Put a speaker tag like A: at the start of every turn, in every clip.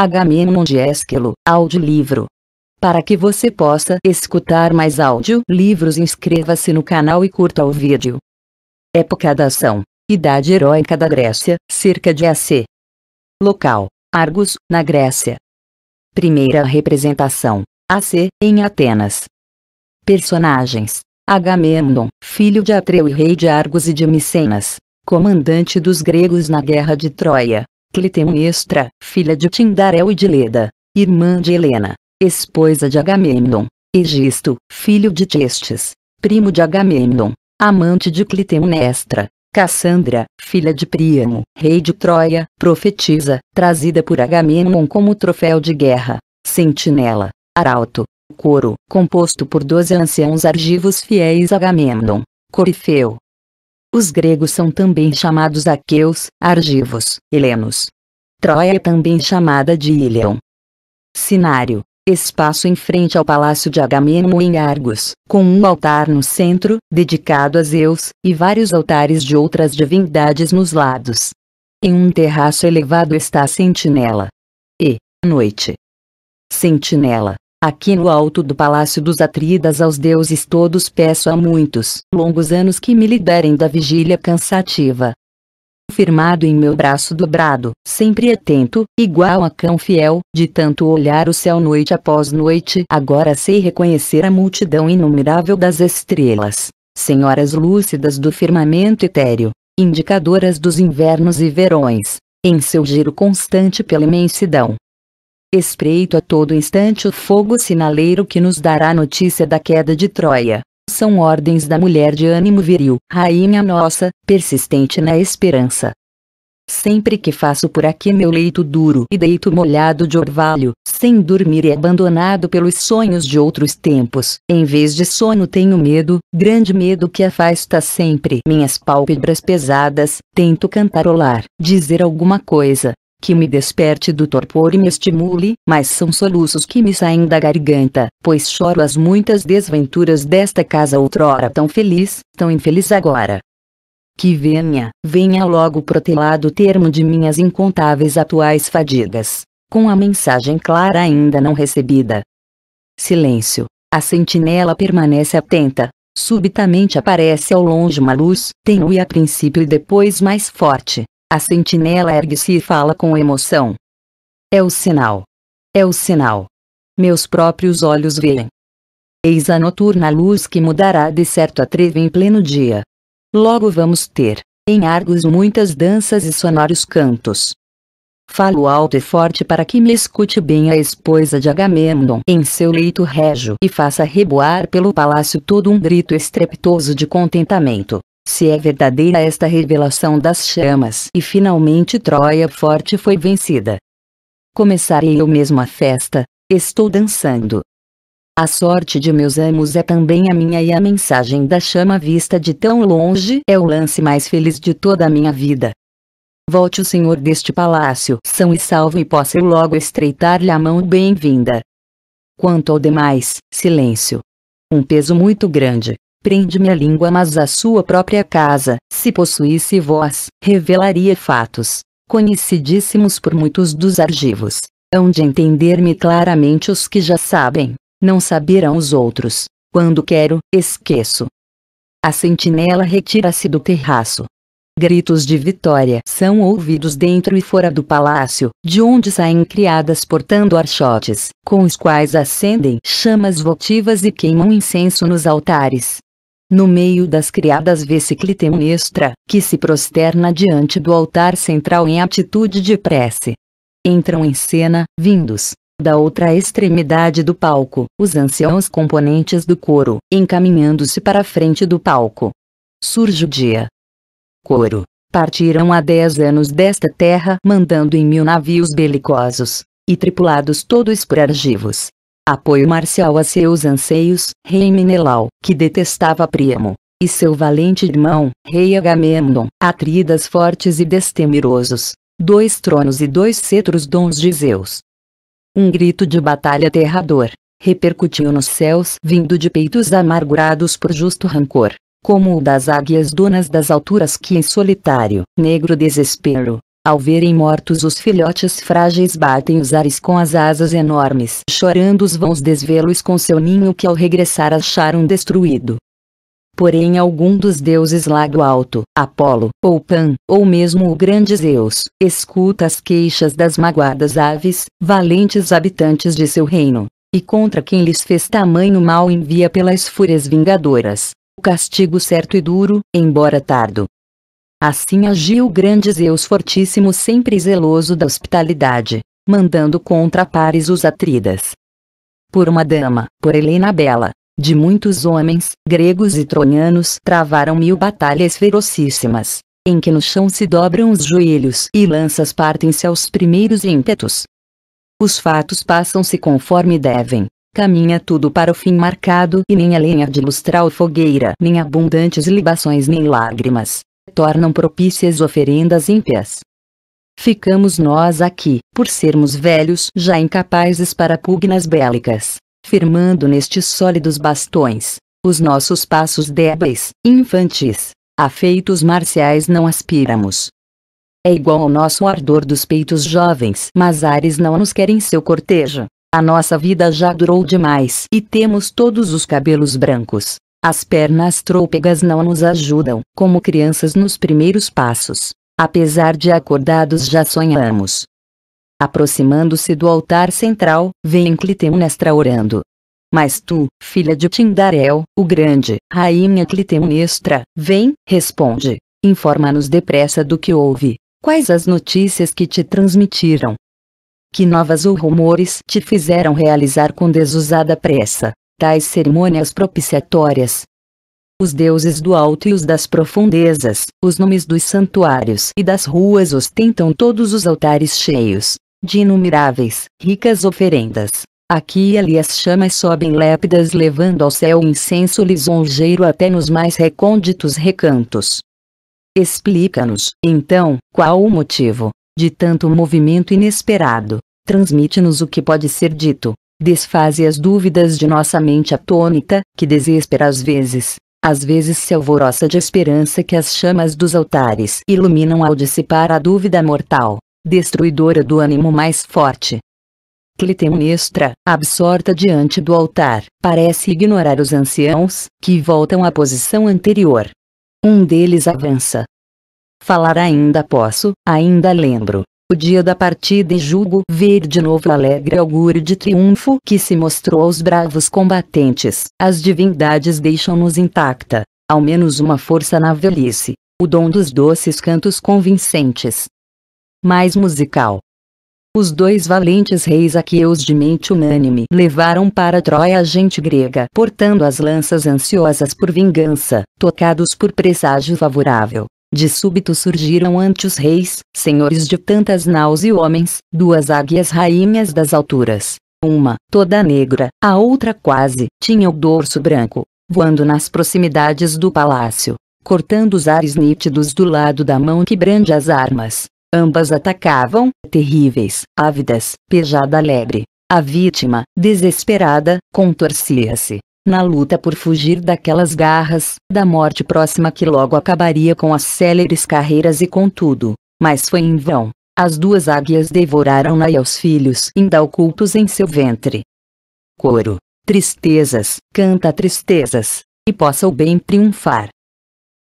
A: Agamemnon de Esquilo, audiolivro. Para que você possa escutar mais audiolivros inscreva-se no canal e curta o vídeo. Época da ação. Idade heróica da Grécia, cerca de AC. Local: Argos, na Grécia. Primeira representação: AC, em Atenas. Personagens: Agamemnon, filho de Atreu e rei de Argos e de Micenas, comandante dos gregos na Guerra de Troia, Clitemnestra, filha de Tindarel e de Leda, irmã de Helena, esposa de Agamemnon, Egisto, filho de Testes, primo de Agamemnon, amante de Clitemnestra, Cassandra, filha de Príamo, rei de Troia, profetisa, trazida por Agamemnon como troféu de guerra, sentinela, arauto, coro, composto por doze anciãos argivos fiéis a Agamemnon, Corifeu, os gregos são também chamados aqueus, argivos, helenos. Troia é também chamada de Ilion. Sinário, espaço em frente ao palácio de Agamemnon em Argos, com um altar no centro, dedicado a Zeus, e vários altares de outras divindades nos lados. Em um terraço elevado está a sentinela. E, à noite, sentinela, Aqui no alto do palácio dos Atridas aos deuses todos peço há muitos longos anos que me liberem da vigília cansativa. Firmado em meu braço dobrado, sempre atento, igual a cão fiel, de tanto olhar o céu noite após noite, agora sei reconhecer a multidão inumerável das estrelas, senhoras lúcidas do firmamento etéreo, indicadoras dos invernos e verões, em seu giro constante pela imensidão espreito a todo instante o fogo sinaleiro que nos dará notícia da queda de Troia. São ordens da mulher de ânimo viril, rainha nossa, persistente na esperança. Sempre que faço por aqui meu leito duro e deito molhado de orvalho, sem dormir e abandonado pelos sonhos de outros tempos, em vez de sono tenho medo, grande medo que afasta sempre minhas pálpebras pesadas, tento cantarolar, dizer alguma coisa, que me desperte do torpor e me estimule, mas são soluços que me saem da garganta, pois choro as muitas desventuras desta casa outrora tão feliz, tão infeliz agora. Que venha, venha logo protelado o termo de minhas incontáveis atuais fadigas, com a mensagem clara ainda não recebida. Silêncio. A sentinela permanece atenta. Subitamente aparece ao longe uma luz, tenue a princípio e depois mais forte, a sentinela ergue-se e fala com emoção. É o sinal. É o sinal. Meus próprios olhos veem. Eis a noturna luz que mudará de certo a treva em pleno dia. Logo vamos ter, em Argos muitas danças e sonoros cantos. Falo alto e forte para que me escute bem a esposa de Agamemnon em seu leito régio e faça reboar pelo palácio todo um grito estrepitoso de contentamento se é verdadeira esta revelação das chamas. E finalmente Troia forte foi vencida. Começarei eu mesmo a festa, estou dançando. A sorte de meus amos é também a minha e a mensagem da chama vista de tão longe é o lance mais feliz de toda a minha vida. Volte o senhor deste palácio são e salvo e possa eu logo estreitar-lhe a mão bem-vinda. Quanto ao demais, silêncio. Um peso muito grande, prende minha língua mas a sua própria casa, se possuísse voz, revelaria fatos, conhecidíssimos por muitos dos argivos. Hão de entender-me claramente os que já sabem, não saberão os outros. Quando quero, esqueço. A sentinela retira-se do terraço. Gritos de vitória são ouvidos dentro e fora do palácio, de onde saem criadas portando archotes, com os quais acendem chamas votivas e queimam incenso nos altares. No meio das criadas vê-se Clitemnestra, que se prosterna diante do altar central em atitude de prece. Entram em cena, vindos, da outra extremidade do palco, os anciãos componentes do coro, encaminhando-se para a frente do palco. Surge o dia. Coro. Partiram há dez anos desta terra, mandando em mil navios belicosos, e tripulados todos por argivos, apoio marcial a seus anseios, rei Menelau, que detestava Príamo, e seu valente irmão, rei Agamemnon, atridas fortes e destemerosos, dois tronos e dois cetros dons de Zeus. Um grito de batalha aterrador, repercutiu nos céus vindo de peitos amargurados por justo rancor, como o das águias donas das alturas que em solitário, negro desespero, ao verem mortos os filhotes frágeis batem os ares com as asas enormes, chorando os vãos desvelos com seu ninho que ao regressar acharam destruído. Porém algum dos deuses Lago Alto, Apolo, ou Pan, ou mesmo o grande Zeus, escuta as queixas das magoadas aves, valentes habitantes de seu reino, e contra quem lhes fez tamanho mal envia pelas fúrias vingadoras, o castigo certo e duro, embora tardo, Assim agiu o grande Zeus fortíssimo sempre zeloso da hospitalidade, mandando contra pares os atridas. Por uma dama, por Helena Bela, de muitos homens, gregos e troianos travaram mil batalhas ferocíssimas, em que no chão se dobram os joelhos e lanças partem-se aos primeiros ímpetos. Os fatos passam-se conforme devem, caminha tudo para o fim marcado e nem a lenha de lustral fogueira, nem abundantes libações nem lágrimas, tornam propícias oferendas ímpias. Ficamos nós aqui, por sermos velhos já incapazes para pugnas bélicas, firmando nestes sólidos bastões, os nossos passos débeis, infantis, a feitos marciais não aspiramos. É igual ao nosso ardor dos peitos jovens, mas Ares não nos quer em seu cortejo. A nossa vida já durou demais e temos todos os cabelos brancos. As pernas trôpegas não nos ajudam, como crianças nos primeiros passos. Apesar de acordados já sonhamos. Aproximando-se do altar central, vem Clitemnestra orando. Mas tu, filha de Tindarel, o grande, rainha Clitemnestra, vem, responde, informa-nos depressa do que houve. Quais as notícias que te transmitiram? Que novas ou rumores te fizeram realizar com desusada pressa tais cerimônias propiciatórias. Os deuses do alto e os das profundezas, os nomes dos santuários e das ruas ostentam todos os altares cheios de inumeráveis, ricas oferendas. Aqui e ali as chamas sobem lépidas levando ao céu incenso lisonjeiro até nos mais recônditos recantos. Explica-nos, então, qual o motivo de tanto movimento inesperado. Transmite-nos o que pode ser dito Desfaze as dúvidas de nossa mente atônita, que desespera às vezes. Às vezes se alvoroça de esperança que as chamas dos altares iluminam ao dissipar a dúvida mortal, destruidora do ânimo mais forte. Clitemnestra, absorta diante do altar, parece ignorar os anciãos, que voltam à posição anterior. Um deles avança. Falar ainda posso, ainda lembro, o dia da partida em ver de novo alegre augúrio de triunfo que se mostrou aos bravos combatentes. As divindades deixam-nos intacta, ao menos uma força na velhice, o dom dos doces cantos convincentes. Mais musical. Os dois valentes reis aqueus de mente unânime levaram para Troia a gente grega, portando as lanças ansiosas por vingança, tocados por presságio favorável. De súbito surgiram ante os reis, senhores de tantas naus e homens, duas águias rainhas das alturas. Uma, toda negra, a outra quase, tinha o dorso branco, voando nas proximidades do palácio, cortando os ares nítidos do lado da mão que brande as armas. Ambas atacavam, terríveis, ávidas, pejada lebre. A vítima, desesperada, contorcia-se, na luta por fugir daquelas garras, da morte próxima que logo acabaria com as céleres carreiras e contudo, mas foi em vão. As duas águias devoraram-na e aos filhos ainda ocultos em seu ventre. Coro. Tristezas, canta tristezas, e possa o bem triunfar.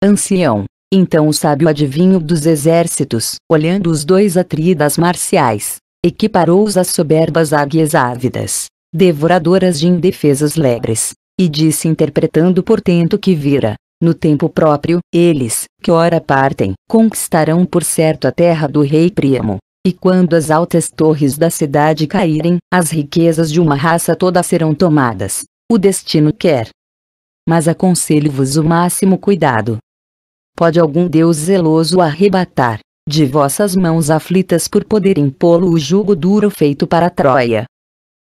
A: Ancião. Então o sábio adivinho dos exércitos, olhando os dois atridas marciais, equiparou-os às soberbas águias ávidas, devoradoras de indefesas lebres, e disse interpretando portento que vira, no tempo próprio, eles, que ora partem, conquistarão por certo a terra do rei Príamo. E quando as altas torres da cidade caírem, as riquezas de uma raça toda serão tomadas. O destino quer. Mas aconselho-vos o máximo cuidado. Pode algum Deus zeloso arrebatar, de vossas mãos aflitas por poder impô-lo o jugo duro feito para Troia,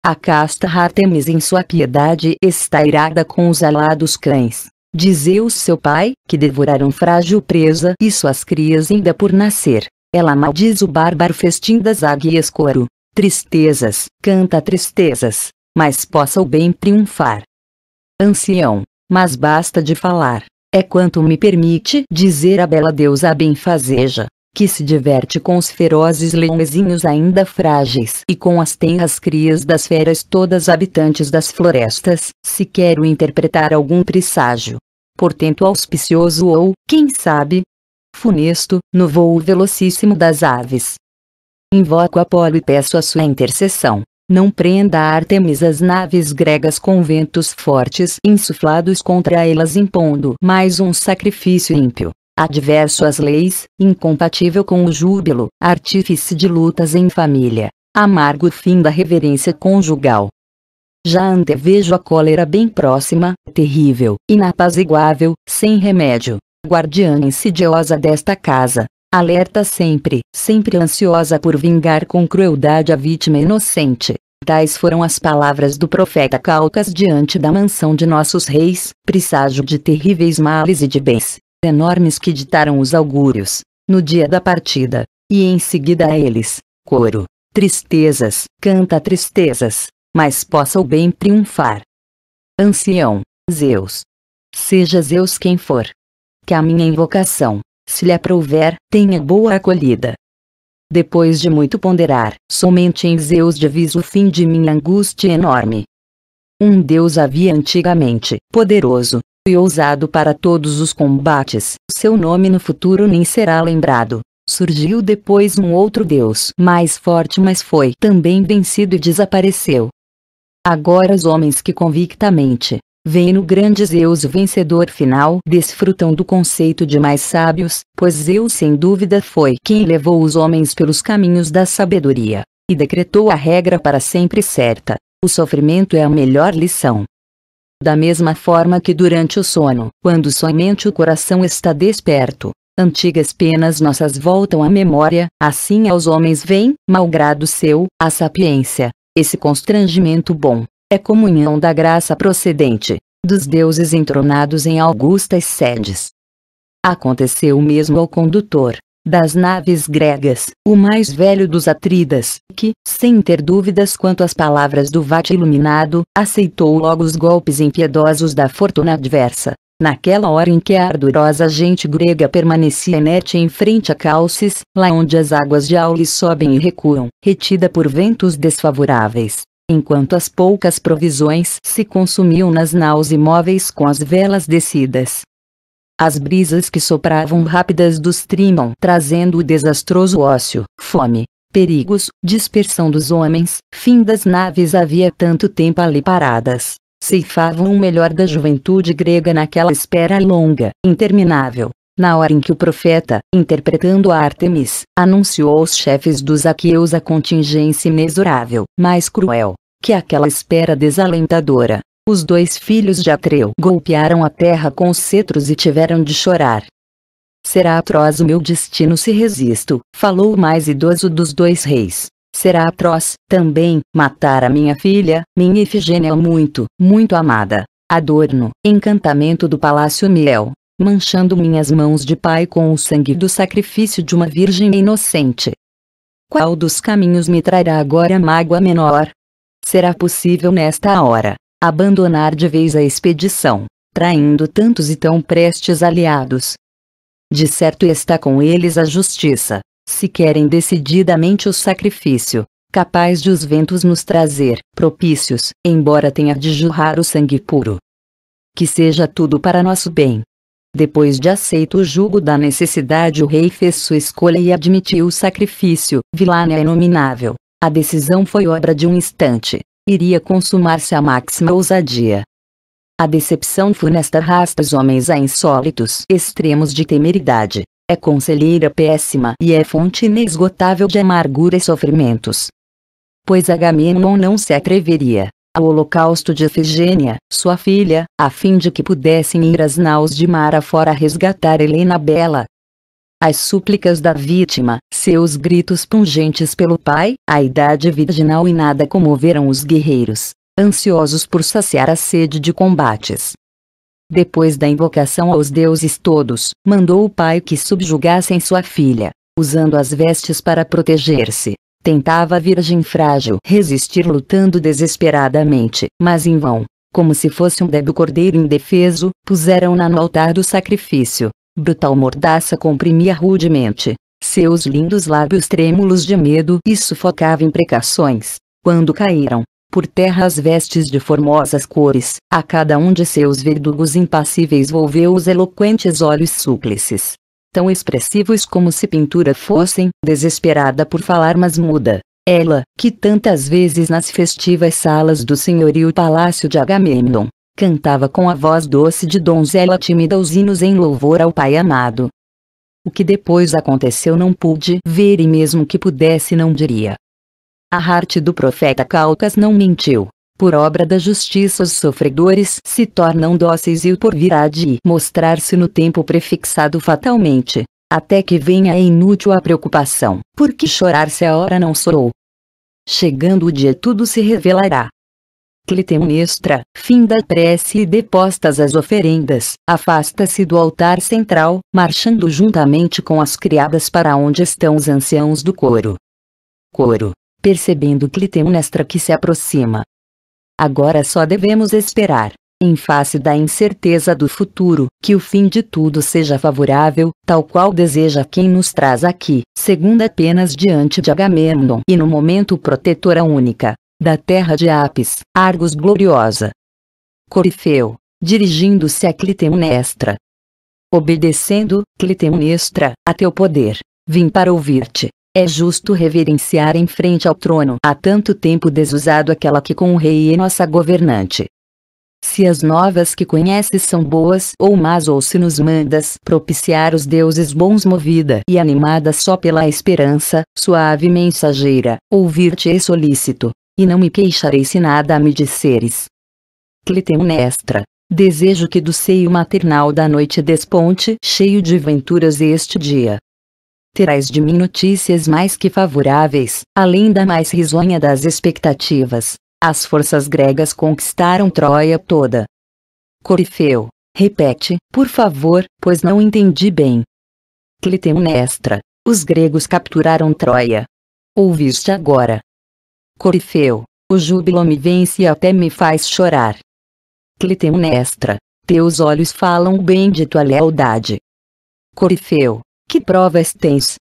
A: a casta Artemis em sua piedade está irada com os alados cães. De Zeus seu pai, que devoraram frágil presa e suas crias ainda por nascer. Ela maldiz o bárbaro festim das águias coro. Tristezas, canta tristezas, mas possa o bem triunfar. Ancião, mas basta de falar, é quanto me permite dizer a bela deusa benfazeja que se diverte com os ferozes leõezinhos ainda frágeis e com as tenras crias das feras todas habitantes das florestas, se quero interpretar algum presságio. Portento auspicioso ou, quem sabe, funesto, no voo velocíssimo das aves. Invoco Apolo e peço a sua intercessão. Não prenda a Artemis as naves gregas com ventos fortes insuflados contra elas impondo mais um sacrifício ímpio adverso às leis, incompatível com o júbilo, artífice de lutas em família, amargo fim da reverência conjugal. Já antevejo a cólera bem próxima, terrível, inapaziguável, sem remédio, guardiã insidiosa desta casa, alerta sempre, sempre ansiosa por vingar com crueldade a vítima inocente. Tais foram as palavras do profeta Calcas diante da mansão de nossos reis, presságio de terríveis males e de bens enormes que ditaram os augúrios, no dia da partida, e em seguida a eles, coro, tristezas, canta tristezas, mas possa o bem triunfar. Ancião, Zeus. Seja Zeus quem for. Que a minha invocação, se lhe aprouver, tenha boa acolhida. Depois de muito ponderar, somente em Zeus diviso o fim de minha angústia enorme. Um Deus havia antigamente, poderoso, e ousado para todos os combates, seu nome no futuro nem será lembrado. Surgiu depois um outro deus mais forte, mas foi também vencido e desapareceu. Agora os homens que convictamente veem no grande Zeus o vencedor final desfrutam do conceito de mais sábios, pois Zeus sem dúvida foi quem levou os homens pelos caminhos da sabedoria, e decretou a regra para sempre certa: o sofrimento é a melhor lição. Da mesma forma que durante o sono, quando somente o coração está desperto, antigas penas nossas voltam à memória, assim aos homens vem, malgrado seu, a sapiência. Esse constrangimento bom é comunhão da graça procedente dos deuses entronados em augustas sedes. Aconteceu o mesmo ao condutor, das naves gregas, o mais velho dos Atridas, que, sem ter dúvidas quanto às palavras do Vate Iluminado, aceitou logo os golpes impiedosos da fortuna adversa. Naquela hora em que a ardorosa gente grega permanecia inerte em frente a Calces, lá onde as águas de Aulis sobem e recuam, retida por ventos desfavoráveis, enquanto as poucas provisões se consumiam nas naus imóveis com as velas descidas, as brisas que sopravam rápidas dos trimam trazendo o desastroso ócio, fome, perigos, dispersão dos homens, fim das naves havia tanto tempo ali paradas. Ceifavam o melhor da juventude grega naquela espera longa, interminável. Na hora em que o profeta, interpretando a Artemis, anunciou aos chefes dos aqueus a contingência inexorável, mais cruel, que aquela espera desalentadora, os dois filhos de Atreu golpearam a terra com os cetros e tiveram de chorar. Será atroz o meu destino se resisto, falou o mais idoso dos dois reis. Será atroz, também, matar a minha filha, minha Ifigênia muito, muito amada. Adorno, encantamento do Palácio Miel, manchando minhas mãos de pai com o sangue do sacrifício de uma virgem inocente. Qual dos caminhos me trará agora mágoa menor? Será possível nesta hora, abandonar de vez a expedição, traindo tantos e tão prestes aliados. De certo está com eles a justiça, se querem decididamente o sacrifício, capaz de os ventos nos trazer, propícios, embora tenha de jorrar o sangue puro. Que seja tudo para nosso bem. Depois de aceito o jugo da necessidade o rei fez sua escolha e admitiu o sacrifício, vilânia inominável. A decisão foi obra de um instante, iria consumar-se a máxima ousadia. A decepção funesta arrasta os homens a insólitos extremos de temeridade, é conselheira péssima e é fonte inesgotável de amargura e sofrimentos. Pois Agamemnon não se atreveria, ao holocausto de Efigênia, sua filha, a fim de que pudessem ir as naus de mar afora resgatar Helena Bela, as súplicas da vítima, seus gritos pungentes pelo pai, a idade virginal e nada comoveram os guerreiros, ansiosos por saciar a sede de combates. Depois da invocação aos deuses todos, mandou o pai que subjugassem sua filha, usando as vestes para proteger-se. Tentava a virgem frágil resistir lutando desesperadamente, mas em vão. Como se fosse um débil cordeiro indefeso, puseram-na no altar do sacrifício, Brutal mordaça comprimia rudemente. Seus lindos lábios trêmulos de medo e sufocava imprecações. Quando caíram, por terra as vestes de formosas cores, a cada um de seus verdugos impassíveis volveu os eloquentes olhos súplices. Tão expressivos como se pintura fossem, desesperada por falar mas muda. Ela, que tantas vezes nas festivas salas do senhorio Palácio de Agamemnon, cantava com a voz doce de donzela tímida os hinos em louvor ao Pai amado. O que depois aconteceu não pude ver e mesmo que pudesse não diria. A arte do profeta Calcas não mentiu. Por obra da justiça os sofredores se tornam dóceis e o porvirá de mostrar-se no tempo prefixado fatalmente, até que venha é inútil a preocupação, porque chorar se a hora não sorou. Chegando o dia tudo se revelará. Clitemnestra, fim da prece e depostas as oferendas, afasta-se do altar central, marchando juntamente com as criadas para onde estão os anciãos do coro. Coro, percebendo Clitemnestra que se aproxima. Agora só devemos esperar, em face da incerteza do futuro, que o fim de tudo seja favorável, tal qual deseja quem nos traz aqui, segundo apenas diante de Agamemnon e no momento protetora única, da terra de Apis, Argos gloriosa. Corifeu, dirigindo-se a Clitemnestra. Obedecendo, Clitemnestra, a teu poder, vim para ouvir-te. É justo reverenciar em frente ao trono há tanto tempo desusado aquela que com o rei é nossa governante. Se as novas que conheces são boas ou más ou se nos mandas propiciar os deuses bons movida e animada só pela esperança, suave mensageira, ouvir-te é solícito, e não me queixarei se nada me disseres. Clitemnestra, desejo que do seio maternal da noite desponte cheio de venturas este dia. Terás de mim notícias mais que favoráveis, além da mais risonha das expectativas. As forças gregas conquistaram Troia toda. Corifeu, repete, por favor, pois não entendi bem. Clitemnestra, os gregos capturaram Troia. Ouviste agora, Corifeu, o júbilo me vence e até me faz chorar. Clitemnestra, é teus olhos falam bem de tua lealdade. Corifeu, que provas tens?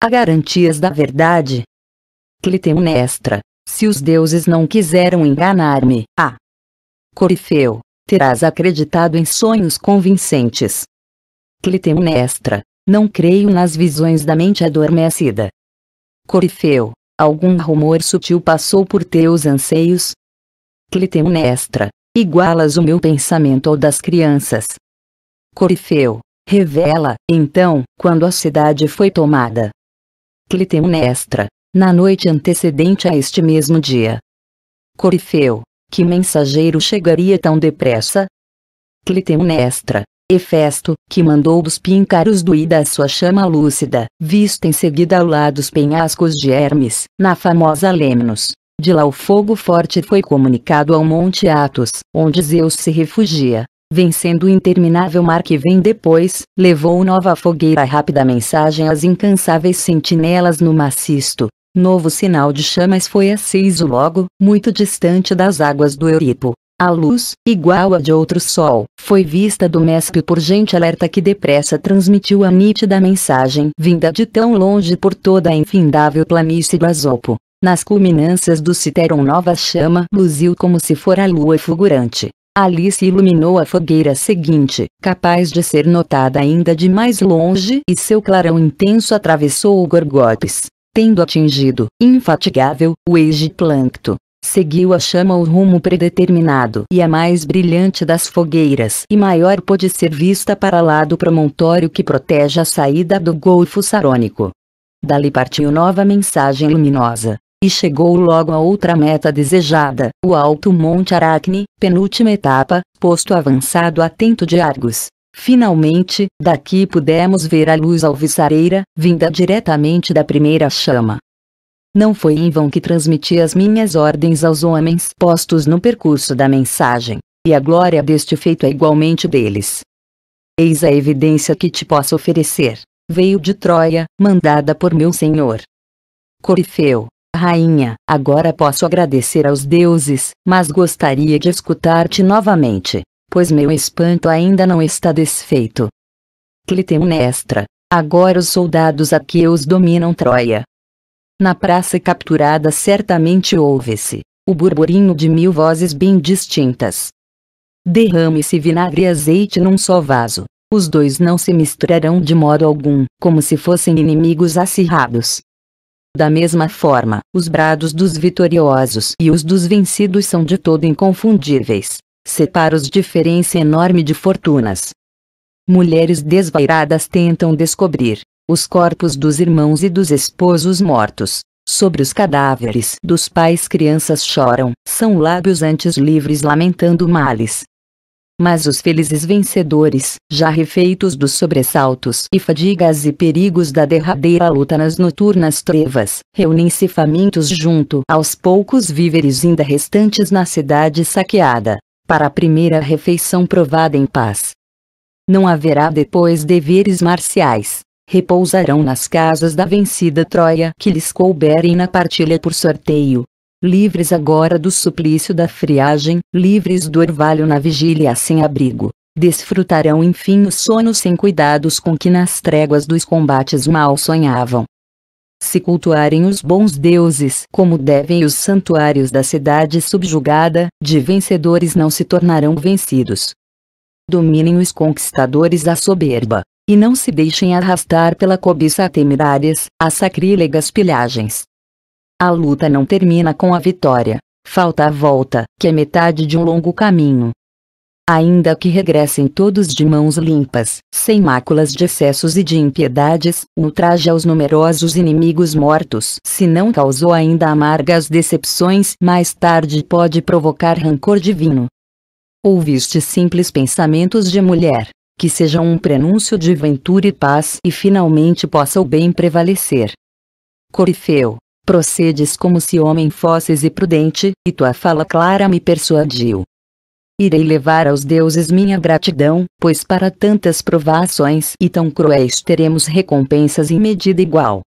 A: Há garantias da verdade? Clitemnestra, é se os deuses não quiseram enganar-me, ah! Corifeu, terás acreditado em sonhos convincentes. Clitemnestra, é não creio nas visões da mente adormecida. Corifeu, algum rumor sutil passou por teus anseios? Clitemnestra, igualas o meu pensamento ao das crianças. Corifeu, revela, então, quando a cidade foi tomada. Clitemnestra, na noite antecedente a este mesmo dia. Corifeu, que mensageiro chegaria tão depressa? Clitemnestra, Hefesto, que mandou dos píncaros do Ida a sua chama lúcida, visto em seguida ao lado dos penhascos de Hermes, na famosa Lemnos. De lá o fogo forte foi comunicado ao Monte Atos, onde Zeus se refugia. Vencendo o interminável mar que vem depois, levou nova fogueira a rápida mensagem às incansáveis sentinelas no macisto. Novo sinal de chamas foi aceso logo, muito distante das águas do Euripo, a luz, igual a de outro sol, foi vista do mestre por gente alerta que depressa transmitiu a nítida mensagem vinda de tão longe por toda a infindável planície do azopo. Nas culminâncias do Citeron nova chama luziu como se fora a lua fulgurante. Alice iluminou a fogueira seguinte, capaz de ser notada ainda de mais longe e seu clarão intenso atravessou o Gorgotes, tendo atingido, infatigável, o Egiplancto. Seguiu a chama o rumo predeterminado e a mais brilhante das fogueiras e maior pôde ser vista para lá do promontório que protege a saída do Golfo Sarônico. Dali partiu nova mensagem luminosa, e chegou logo a outra meta desejada, o alto Monte Aracne, penúltima etapa, posto avançado atento de Argos. Finalmente, daqui pudemos ver a luz alvissareira, vinda diretamente da primeira chama. Não foi em vão que transmiti as minhas ordens aos homens postos no percurso da mensagem, e a glória deste feito é igualmente deles. Eis a evidência que te posso oferecer. Veio de Troia, mandada por meu senhor. Corifeu, rainha, agora posso agradecer aos deuses, mas gostaria de escutar-te novamente, pois meu espanto ainda não está desfeito. Clitemnestra, agora os soldados aqueus dominam Troia, na praça capturada certamente ouve-se o burburinho de mil vozes bem distintas. Derrame-se vinagre e azeite num só vaso. Os dois não se misturarão de modo algum, como se fossem inimigos acirrados. Da mesma forma, os brados dos vitoriosos e os dos vencidos são de todo inconfundíveis. Separos diferença enorme de fortunas. Mulheres desvairadas tentam descobrir, os corpos dos irmãos e dos esposos mortos. Sobre os cadáveres dos pais crianças choram, são lábios antes livres lamentando males. Mas os felizes vencedores, já refeitos dos sobressaltos e fadigas e perigos da derradeira luta nas noturnas trevas, reúnem-se famintos junto aos poucos víveres ainda restantes na cidade saqueada, para a primeira refeição provada em paz. Não haverá depois deveres marciais, repousarão nas casas da vencida Troia que lhes couberem na partilha por sorteio. Livres agora do suplício da friagem, livres do orvalho na vigília sem abrigo, desfrutarão enfim o sono sem cuidados com que nas tréguas dos combates mal sonhavam. Se cultuarem os bons deuses como devem os santuários da cidade subjugada, de vencedores não se tornarão vencidos. Dominem os conquistadores a soberba, e não se deixem arrastar pela cobiça a temerárias, a sacrílegas pilhagens. A luta não termina com a vitória. Falta a volta, que é metade de um longo caminho. Ainda que regressem todos de mãos limpas, sem máculas de excessos e de impiedades, o traje aos numerosos inimigos mortos, se não causou ainda amargas decepções, mais tarde pode provocar rancor divino. Ouviste simples pensamentos de mulher, que seja um prenúncio de ventura e paz e finalmente possa o bem prevalecer. Corifeu, procedes como se homem fosses e prudente, e tua fala clara me persuadiu. Irei levar aos deuses minha gratidão, pois para tantas provações e tão cruéis teremos recompensas em medida igual.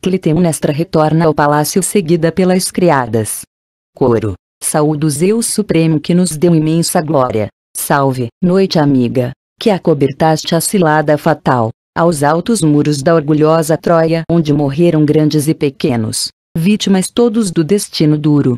A: Clitemnestra retorna ao palácio seguida pelas criadas. Coro. Saúdo Zeus Supremo que nos deu imensa glória. Salve, noite amiga, que acobertaste a cilada fatal, aos altos muros da orgulhosa Troia onde morreram grandes e pequenos, vítimas todos do destino duro.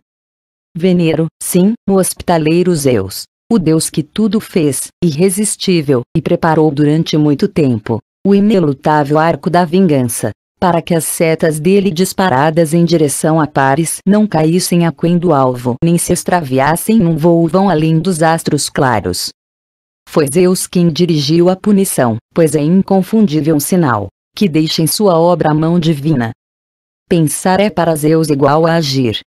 A: Venero, sim, o hospitaleiro Zeus, o deus que tudo fez, irresistível, e preparou durante muito tempo, o inelutável arco da vingança, para que as setas dele disparadas em direção a pares não caíssem aquém do alvo nem se extraviassem num voo vão além dos astros claros. Foi Zeus quem dirigiu a punição, pois é inconfundível um sinal que deixa em sua obra a mão divina. Pensar é para Zeus igual a agir.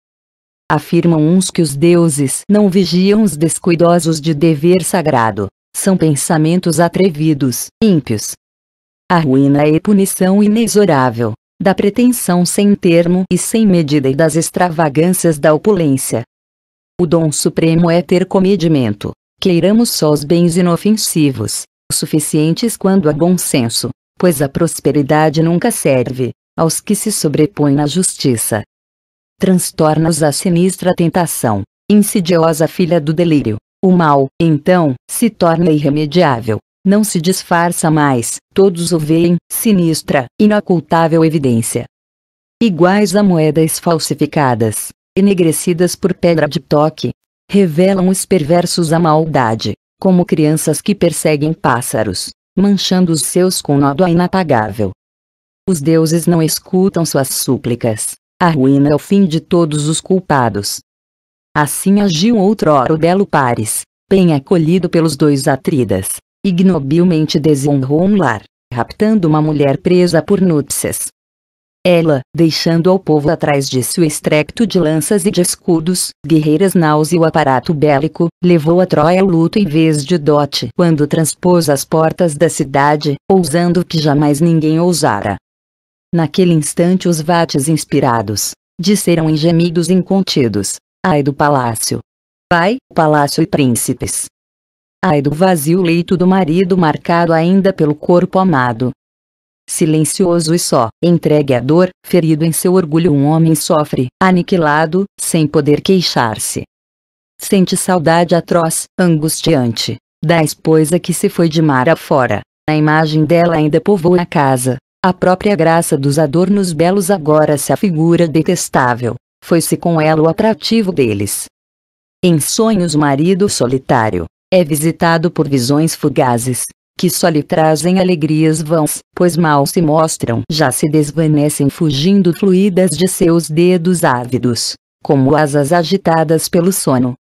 A: Afirmam uns que os deuses não vigiam os descuidosos de dever sagrado, são pensamentos atrevidos, ímpios. A ruína é punição inexorável, da pretensão sem termo e sem medida e das extravagâncias da opulência. O dom supremo é ter comedimento, Queiramos só os bens inofensivos, suficientes quando há bom senso, pois a prosperidade nunca serve aos que se sobrepõem à justiça. Transtorna-os a sinistra tentação, insidiosa filha do delírio. O mal, então, se torna irremediável, não se disfarça mais, todos o veem, sinistra, inocultável evidência. Iguais a moedas falsificadas, enegrecidas por pedra de toque, revelam os perversos a maldade, como crianças que perseguem pássaros, manchando os seus com nódoa inapagável. Os deuses não escutam suas súplicas, a ruína é o fim de todos os culpados. Assim agiu outrora o belo Paris, bem acolhido pelos dois atridas, ignobilmente desonrou um lar, raptando uma mulher presa por núpcias, ela, deixando ao povo atrás de seu estrecto de lanças e de escudos, guerreiras naus e o aparato bélico, levou a Troia ao luto em vez de dote quando transpôs as portas da cidade, ousando o que jamais ninguém ousara. Naquele instante os vates inspirados, disseram em gemidos incontidos, ai do palácio! Pai, palácio e príncipes! Ai do vazio leito do marido marcado ainda pelo corpo amado, silencioso e só, entregue à dor, ferido em seu orgulho um homem sofre, aniquilado, sem poder queixar-se. Sente saudade atroz, angustiante, da esposa que se foi de mar afora. A imagem dela ainda povoa a casa. A própria graça dos adornos belos agora se afigura detestável. Foi-se com ela o atrativo deles. Em sonhos o marido solitário é visitado por visões fugazes, que só lhe trazem alegrias vãs, pois mal se mostram. Já se desvanecem fugindo fluídas de seus dedos ávidos, como asas agitadas pelo sono.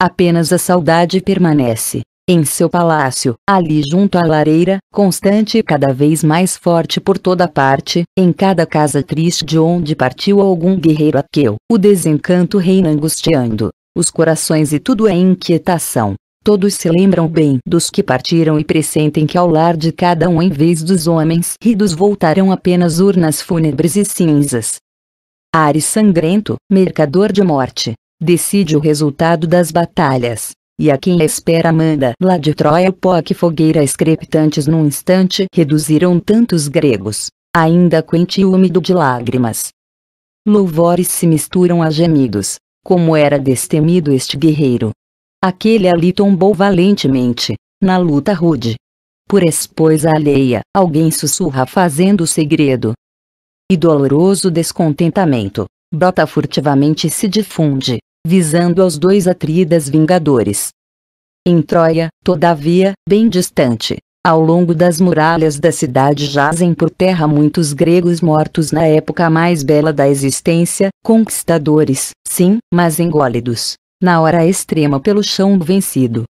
A: Apenas a saudade permanece, em seu palácio, ali junto à lareira, constante e cada vez mais forte por toda parte, em cada casa triste de onde partiu algum guerreiro aqueu, o desencanto reina angustiando, os corações e tudo é inquietação. Todos se lembram bem dos que partiram e pressentem que ao lar de cada um em vez dos homens ridos voltarão apenas urnas fúnebres e cinzas. Ares sangrento, mercador de morte, decide o resultado das batalhas. E a quem espera manda lá de Troia o pó que fogueiras crepitantes num instante reduziram tantos gregos, ainda quente e úmido de lágrimas. Louvores se misturam a gemidos, como era destemido este guerreiro, Aquele ali tombou valentemente, na luta rude. Por esposa alheia, alguém sussurra fazendo o segredo. E doloroso descontentamento, brota furtivamente e se difunde, visando aos dois atridas vingadores. Em Troia, todavia, bem distante, ao longo das muralhas da cidade jazem por terra muitos gregos mortos na época mais bela da existência, conquistadores, sim, mas engólidos, na hora extrema pelo chão vencido.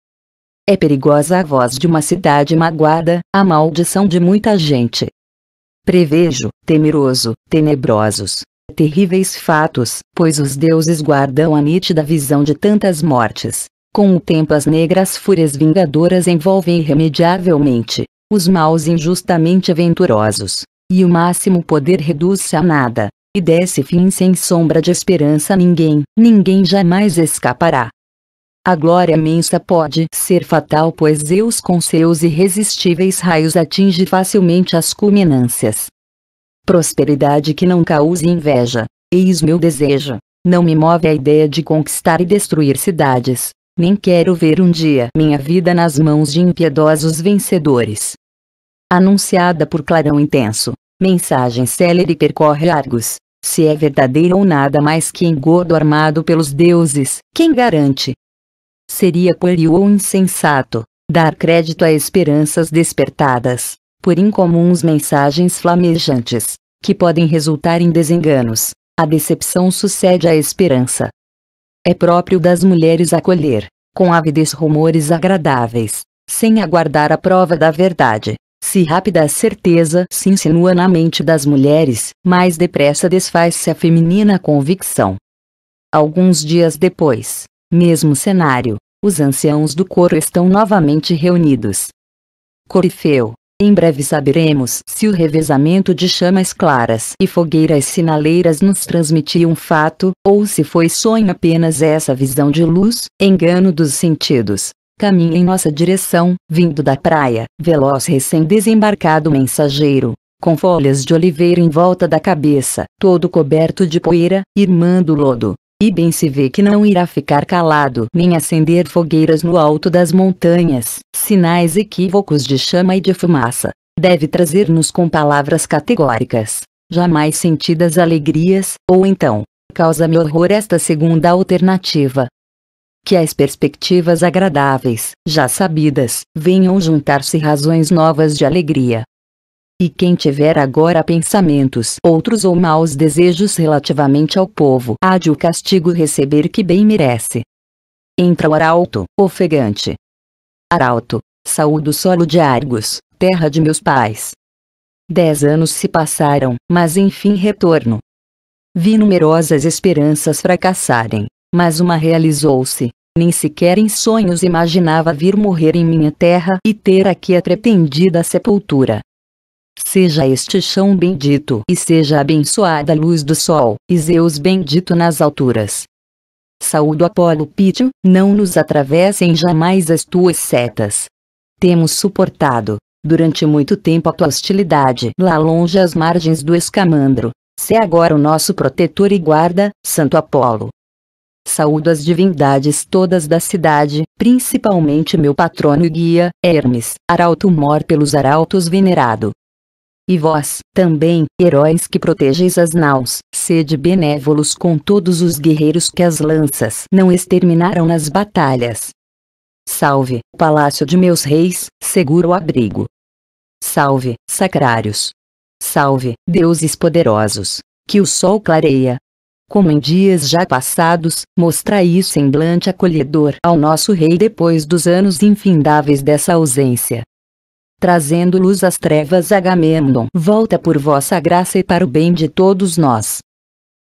A: É perigosa a voz de uma cidade magoada, a maldição de muita gente. Prevejo, temeroso, tenebrosos, terríveis fatos, pois os deuses guardam a nítida visão de tantas mortes. Com o tempo as negras fúrias vingadoras envolvem irremediavelmente, os maus injustamente aventurosos e o máximo poder reduz-se a nada, e desse fim sem sombra de esperança ninguém, ninguém jamais escapará. A glória imensa pode ser fatal pois Zeus com seus irresistíveis raios atinge facilmente as culminâncias. Prosperidade que não cause inveja, eis meu desejo, não me move a ideia de conquistar e destruir cidades, nem quero ver um dia minha vida nas mãos de impiedosos vencedores. Anunciada por clarão intenso, mensagem célere percorre Argos, se é verdadeiro ou nada mais que engodo armado pelos deuses, quem garante? Seria pueril ou insensato, dar crédito a esperanças despertadas, por incomuns mensagens flamejantes, que podem resultar em desenganos. A decepção sucede à esperança. É próprio das mulheres acolher, com avidez rumores agradáveis, sem aguardar a prova da verdade, se rápida a certeza se insinua na mente das mulheres, mais depressa desfaz-se a feminina convicção. Alguns dias depois, mesmo cenário, os anciãos do coro estão novamente reunidos. Corifeu, em breve saberemos se o revezamento de chamas claras e fogueiras sinaleiras nos transmitiu um fato, ou se foi sonho apenas essa visão de luz, engano dos sentidos caminha em nossa direção, vindo da praia, veloz recém-desembarcado mensageiro, com folhas de oliveira em volta da cabeça, todo coberto de poeira, irmã do lodo. E bem se vê que não irá ficar calado nem acender fogueiras no alto das montanhas, sinais equívocos de chama e de fumaça. Deve trazer-nos com palavras categóricas, jamais sentidas alegrias, ou então, causa-me horror esta segunda alternativa, que as perspectivas agradáveis, já sabidas, venham juntar-se razões novas de alegria. E quem tiver agora pensamentos outros ou maus desejos relativamente ao povo, há de o castigo receber que bem merece. Entra o arauto, ofegante. Arauto, saúdo o solo de Argos, terra de meus pais. Dez anos se passaram, mas enfim retorno. Vi numerosas esperanças fracassarem, mas uma realizou-se. Nem sequer em sonhos imaginava vir morrer em minha terra e ter aqui a pretendida sepultura. Seja este chão bendito e seja abençoada a luz do sol, e Zeus bendito nas alturas. Saúdo Apolo Pítio, não nos atravessem jamais as tuas setas. Temos suportado, durante muito tempo a tua hostilidade lá longe às margens do Escamandro. Se é agora o nosso protetor e guarda, Santo Apolo. Saúdo as divindades todas da cidade, principalmente meu patrono e guia, Hermes, arauto mor pelos arautos venerado. E vós, também, heróis que protegeis as naus, sede benévolos com todos os guerreiros que as lanças não exterminaram nas batalhas. Salve, palácio de meus reis, seguro abrigo. Salve, sacrários. Salve, deuses poderosos, que o sol clareia, como em dias já passados, mostrai semblante acolhedor ao nosso Rei depois dos anos infindáveis dessa ausência. Trazendo luz às trevas Agamemnon volta por vossa graça e para o bem de todos nós.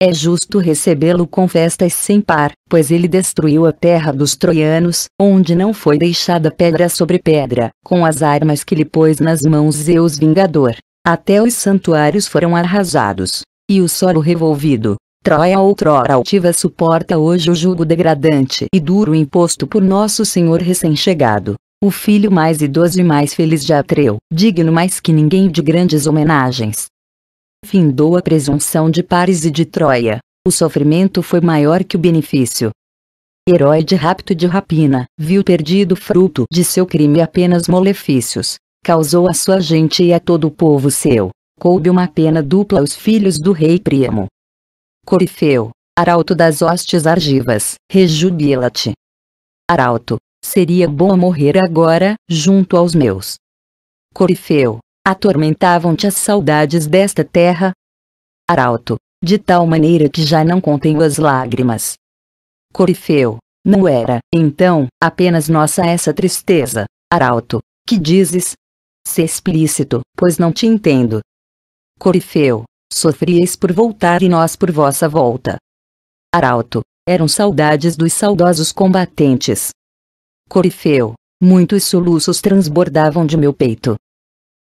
A: É justo recebê-lo com festas sem par, pois ele destruiu a terra dos troianos, onde não foi deixada pedra sobre pedra, com as armas que lhe pôs nas mãos Zeus Vingador. Até os santuários foram arrasados, e o solo revolvido, Troia outrora altiva suporta hoje o jugo degradante e duro imposto por nosso Senhor recém-chegado. O filho mais idoso e mais feliz de Atreu, digno mais que ninguém de grandes homenagens. Findou a presunção de Paris e de Troia. O sofrimento foi maior que o benefício. Herói de rapto e de rapina, viu perdido o fruto de seu crime apenas malefícios. Causou a sua gente e a todo o povo seu. Coube uma pena dupla aos filhos do rei Príamo Corifeu, arauto das hostes argivas, rejubila-te. Arauto, seria bom morrer agora, junto aos meus. Corifeu, atormentavam-te as saudades desta terra? Arauto, de tal maneira que já não contenho as lágrimas. Corifeu, não era, então, apenas nossa essa tristeza, Arauto, que dizes? Se é explícito, pois não te entendo. Corifeu, sofrieis por voltar e nós por vossa volta. Arauto, eram saudades dos saudosos combatentes. Corifeu, muitos soluços transbordavam de meu peito.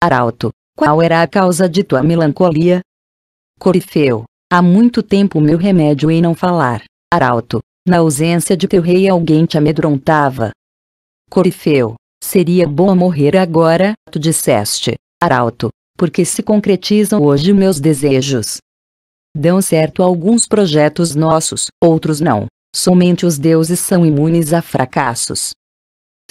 A: Arauto, qual era a causa de tua melancolia? Corifeu, há muito tempo meu remédio em não falar. Arauto, na ausência de teu rei alguém te amedrontava. Corifeu, seria bom morrer agora, tu disseste. Arauto, porque se concretizam hoje meus desejos. Dão certo alguns projetos nossos, outros não. Somente os deuses são imunes a fracassos.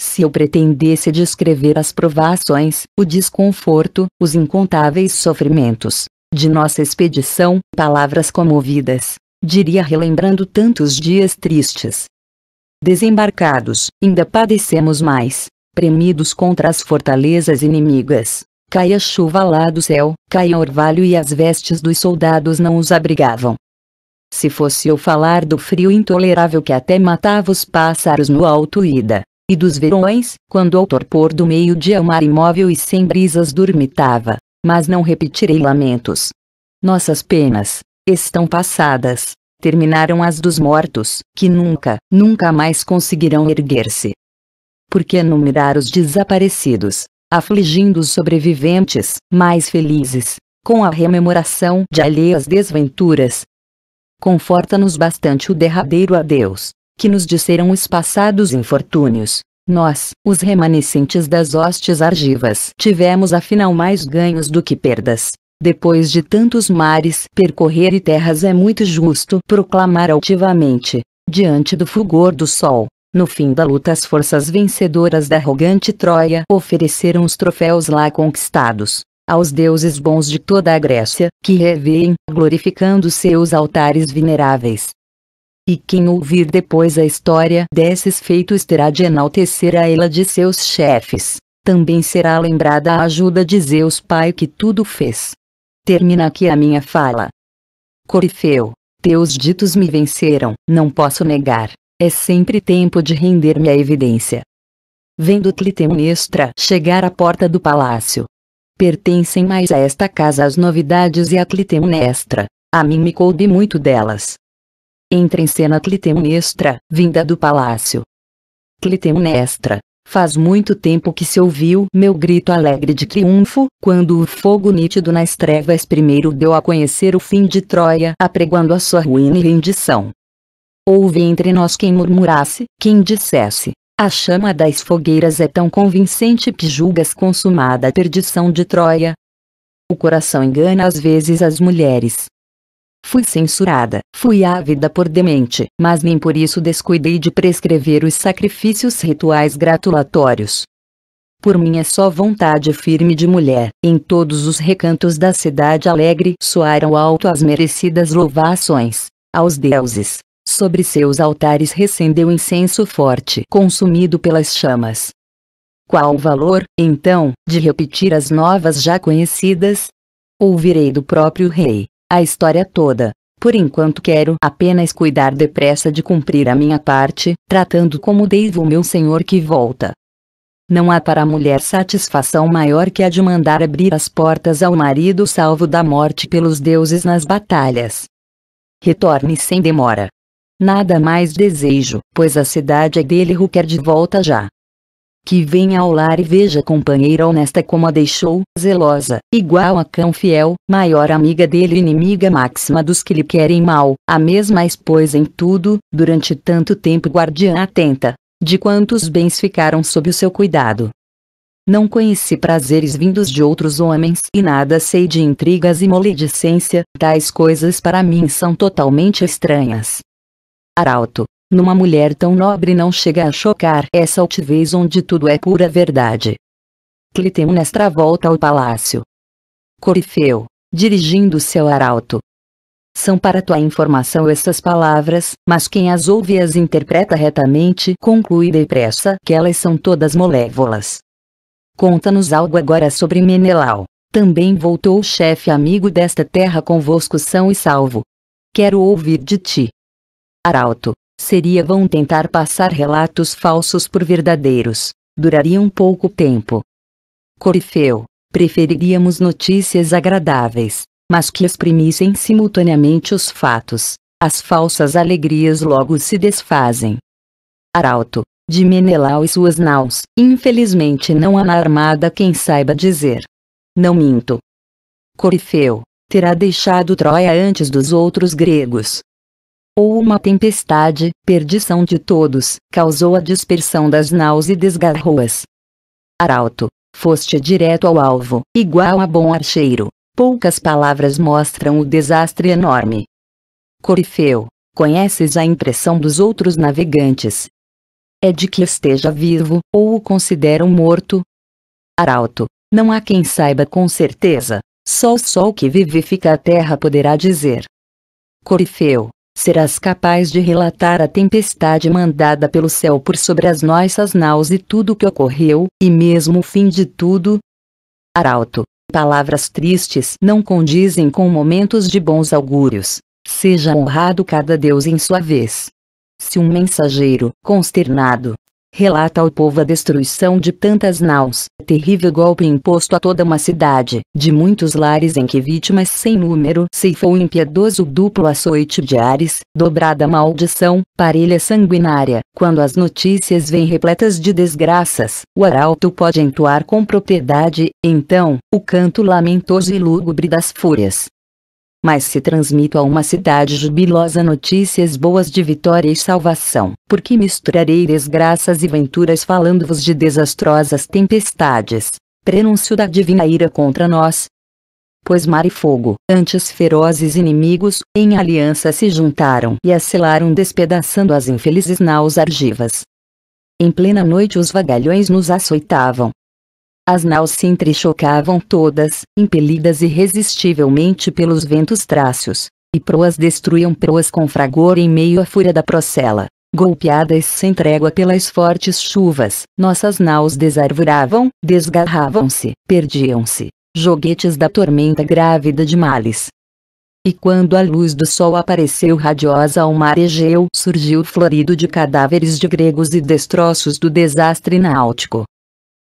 A: Se eu pretendesse descrever as provações, o desconforto, os incontáveis sofrimentos de nossa expedição, palavras comovidas, diria relembrando tantos dias tristes. Desembarcados, ainda padecemos mais, premidos contra as fortalezas inimigas, Caia chuva lá do céu, caia orvalho e as vestes dos soldados não os abrigavam. Se fosse eu falar do frio intolerável que até matava os pássaros no alto Ida, e dos verões, quando ao torpor do meio-dia o mar imóvel e sem brisas dormitava, mas não repetirei lamentos. Nossas penas estão passadas, terminaram as dos mortos, que nunca, nunca mais conseguirão erguer-se. Por que enumerar os desaparecidos, afligindo os sobreviventes, mais felizes, com a rememoração de alheias desventuras. Conforta-nos bastante o derradeiro adeus, que nos disseram os passados infortúnios. Nós, os remanescentes das hostes argivas, tivemos afinal mais ganhos do que perdas. Depois de tantos mares percorrer e terras é muito justo proclamar altivamente, diante do fulgor do sol, no fim da luta as forças vencedoras da arrogante Troia ofereceram os troféus lá conquistados aos deuses bons de toda a Grécia, que revêem, glorificando seus altares veneráveis. E quem ouvir depois a história desses feitos terá de enaltecer a ela de seus chefes. Também será lembrada a ajuda de Zeus Pai que tudo fez. Termina aqui a minha fala. Corifeu, teus ditos me venceram, não posso negar. É sempre tempo de render-me à evidência. Vendo Clitemnestra chegar à porta do palácio. Pertencem mais a esta casa as novidades e a Clitemnestra. A mim me coube muito delas. Entra em cena Clitemnestra, vinda do palácio. Clitemnestra, faz muito tempo que se ouviu meu grito alegre de triunfo, quando o fogo nítido nas trevas primeiro deu a conhecer o fim de Troia, apregoando a sua ruína e rendição. Houve entre nós quem murmurasse, quem dissesse: A chama das fogueiras é tão convincente que julgas consumada a perdição de Troia. O coração engana às vezes as mulheres. Fui censurada, fui ávida por demente, mas nem por isso descuidei de prescrever os sacrifícios rituais gratulatórios. Por minha só vontade firme de mulher, em todos os recantos da cidade alegre soaram alto as merecidas louvações aos deuses, Sobre seus altares recendeu incenso forte consumido pelas chamas. Qual o valor, então, de repetir as novas já conhecidas? Ouvirei do próprio rei a história toda. Por enquanto quero apenas cuidar depressa de cumprir a minha parte, tratando como devo o meu senhor que volta. Não há para a mulher satisfação maior que a de mandar abrir as portas ao marido salvo da morte pelos deuses nas batalhas. Retorne sem demora. Nada mais desejo, pois a cidade é dele e quer de volta já. Que venha ao lar e veja a companheira honesta como a deixou, zelosa, igual a cão fiel, maior amiga dele e inimiga máxima dos que lhe querem mal, a mesma esposa em tudo, durante tanto tempo guardiã atenta, de quantos bens ficaram sob o seu cuidado. Não conheci prazeres vindos de outros homens e nada sei de intrigas e maledicência, tais coisas para mim são totalmente estranhas arauto. Numa mulher tão nobre não chega a chocar essa altivez onde tudo é pura verdade. Clitemnestra volta ao palácio. Corifeu, dirigindo-se ao arauto. São para tua informação estas palavras, mas quem as ouve e as interpreta retamente conclui depressa que elas são todas molévolas. Conta-nos algo agora sobre Menelau. Também voltou o chefe amigo desta terra convosco são e salvo. Quero ouvir de ti arauto, seria vão tentar passar relatos falsos por verdadeiros, duraria um pouco tempo. Corifeu, preferiríamos notícias agradáveis, mas que exprimissem simultaneamente os fatos, as falsas alegrias logo se desfazem. Arauto, de Menelau e suas naus, infelizmente não há na armada quem saiba dizer. Não minto. Corifeu, terá deixado Troia antes dos outros gregos, ou uma tempestade, perdição de todos, causou a dispersão das naus e desgarrou-as. Arauto, foste direto ao alvo, igual a bom archeiro. Poucas palavras mostram o desastre enorme. Corifeu, conheces a impressão dos outros navegantes. É de que esteja vivo, ou o consideram morto? Arauto, não há quem saiba com certeza, só o sol que vivifica a terra poderá dizer. Corifeu, serás capaz de relatar a tempestade mandada pelo céu por sobre as nossas naus e tudo o que ocorreu, e mesmo o fim de tudo? Arauto. Palavras tristes não condizem com momentos de bons augúrios. Seja honrado cada Deus em sua vez. Se um mensageiro, consternado, relata ao povo a destruição de tantas naus, terrível golpe imposto a toda uma cidade, de muitos lares em que vítimas sem número ceifou impiedoso duplo açoite de ares, dobrada maldição, parelha sanguinária, quando as notícias vêm repletas de desgraças, o arauto pode entoar com propriedade, então, o canto lamentoso e lúgubre das fúrias, mas se transmito a uma cidade jubilosa notícias boas de vitória e salvação, porque misturarei desgraças e venturas falando-vos de desastrosas tempestades, prenúncio da divina ira contra nós. Pois mar e fogo, antes ferozes inimigos, em aliança se juntaram e acelaram despedaçando as infelizes naus argivas. Em plena noite os vagalhões nos açoitavam, as naus se entrechocavam todas, impelidas irresistivelmente pelos ventos trácios, e proas destruíam proas com fragor em meio à fúria da procela. Golpeadas sem trégua pelas fortes chuvas, nossas naus desarvoravam, desgarravam-se, perdiam-se, joguetes da tormenta grávida de males. E quando a luz do sol apareceu radiosa ao mar Egeu, surgiu florido de cadáveres de gregos e destroços do desastre náutico.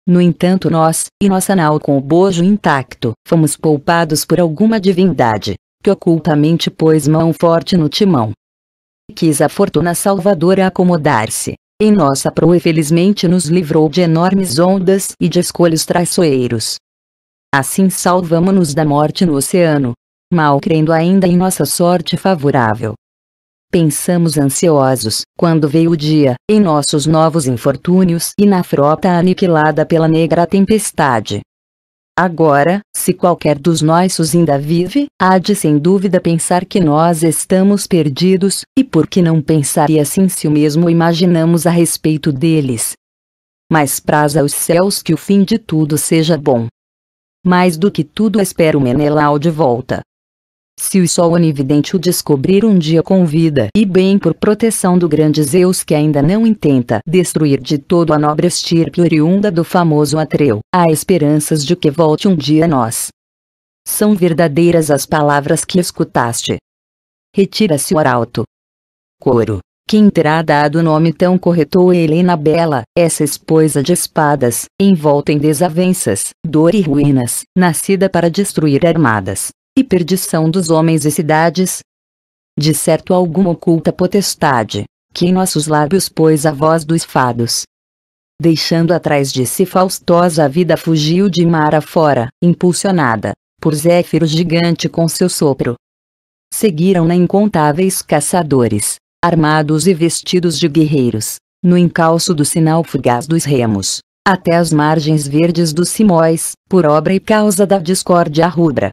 A: No entanto nós, e nossa nau com o bojo intacto, fomos poupados por alguma divindade, que ocultamente pôs mão forte no timão. Quis a fortuna salvadora acomodar-se. Em nossa proa felizmente nos livrou de enormes ondas e de escolhos traiçoeiros. Assim salvamo-nos da morte no oceano, mal crendo ainda em nossa sorte favorável. Pensamos ansiosos, quando veio o dia, em nossos novos infortúnios e na frota aniquilada pela negra tempestade. Agora, se qualquer dos nossos ainda vive, há de sem dúvida pensar que nós estamos perdidos, e por que não pensaria assim se o mesmo imaginamos a respeito deles? Mas praza aos céus que o fim de tudo seja bom. Mais do que tudo espero Menelau de volta, se o Sol Onividente o descobrir um dia com vida e bem por proteção do grande Zeus que ainda não intenta destruir de todo a nobre estirpe oriunda do famoso Atreu, há esperanças de que volte um dia a nós. São verdadeiras as palavras que escutaste. Retira-se o arauto. Coro. Quem terá dado o nome tão correto a Helena Bela, essa esposa de espadas, envolta em desavenças, dor e ruínas, nascida para destruir armadas, e perdição dos homens e cidades. De certo alguma oculta potestade, que em nossos lábios pôs a voz dos fados. Deixando atrás de si Faustosa a vida fugiu de mar afora, impulsionada, por Zéfiro gigante com seu sopro. Seguiram-na incontáveis caçadores, armados e vestidos de guerreiros, no encalço do sinal fugaz dos remos, até as margens verdes dos simóis, por obra e causa da discórdia rubra,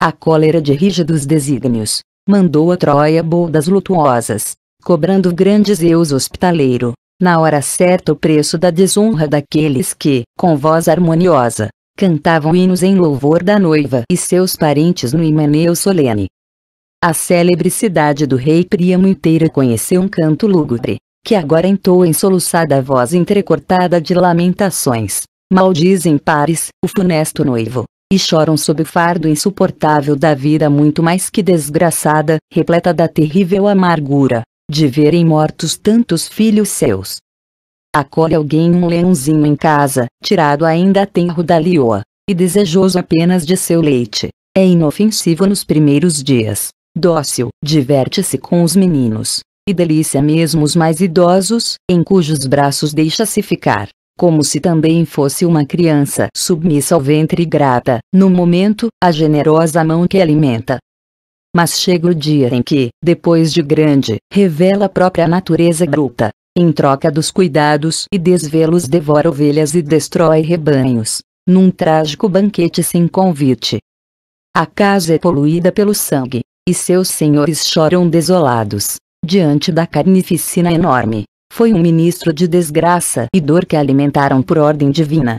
A: a cólera de rígidos desígnios, mandou a Troia bodas lutuosas, cobrando grande Zeus hospitaleiro, na hora certa o preço da desonra daqueles que, com voz harmoniosa, cantavam hinos em louvor da noiva e seus parentes no Himeneu solene. A célebre cidade do rei Príamo inteira conheceu um canto lúgubre, que agora entoa em soluçada voz entrecortada de lamentações. Maldizem pares, o funesto noivo, e choram sob o fardo insuportável da vida muito mais que desgraçada, repleta da terrível amargura, de verem mortos tantos filhos seus. Acolhe alguém um leãozinho em casa, tirado ainda a tenro da lioa, e desejoso apenas de seu leite, é inofensivo nos primeiros dias, dócil, diverte-se com os meninos, e delícia mesmo os mais idosos, em cujos braços deixa-se ficar como se também fosse uma criança submissa ao ventre e grata, no momento, a generosa mão que alimenta. Mas chega o dia em que, depois de grande, revela a própria natureza bruta. Em troca dos cuidados e desvelos devora ovelhas e destrói rebanhos, num trágico banquete sem convite. A casa é poluída pelo sangue, e seus senhores choram desolados, diante da carnificina enorme, foi um ministro de desgraça e dor que alimentaram por ordem divina.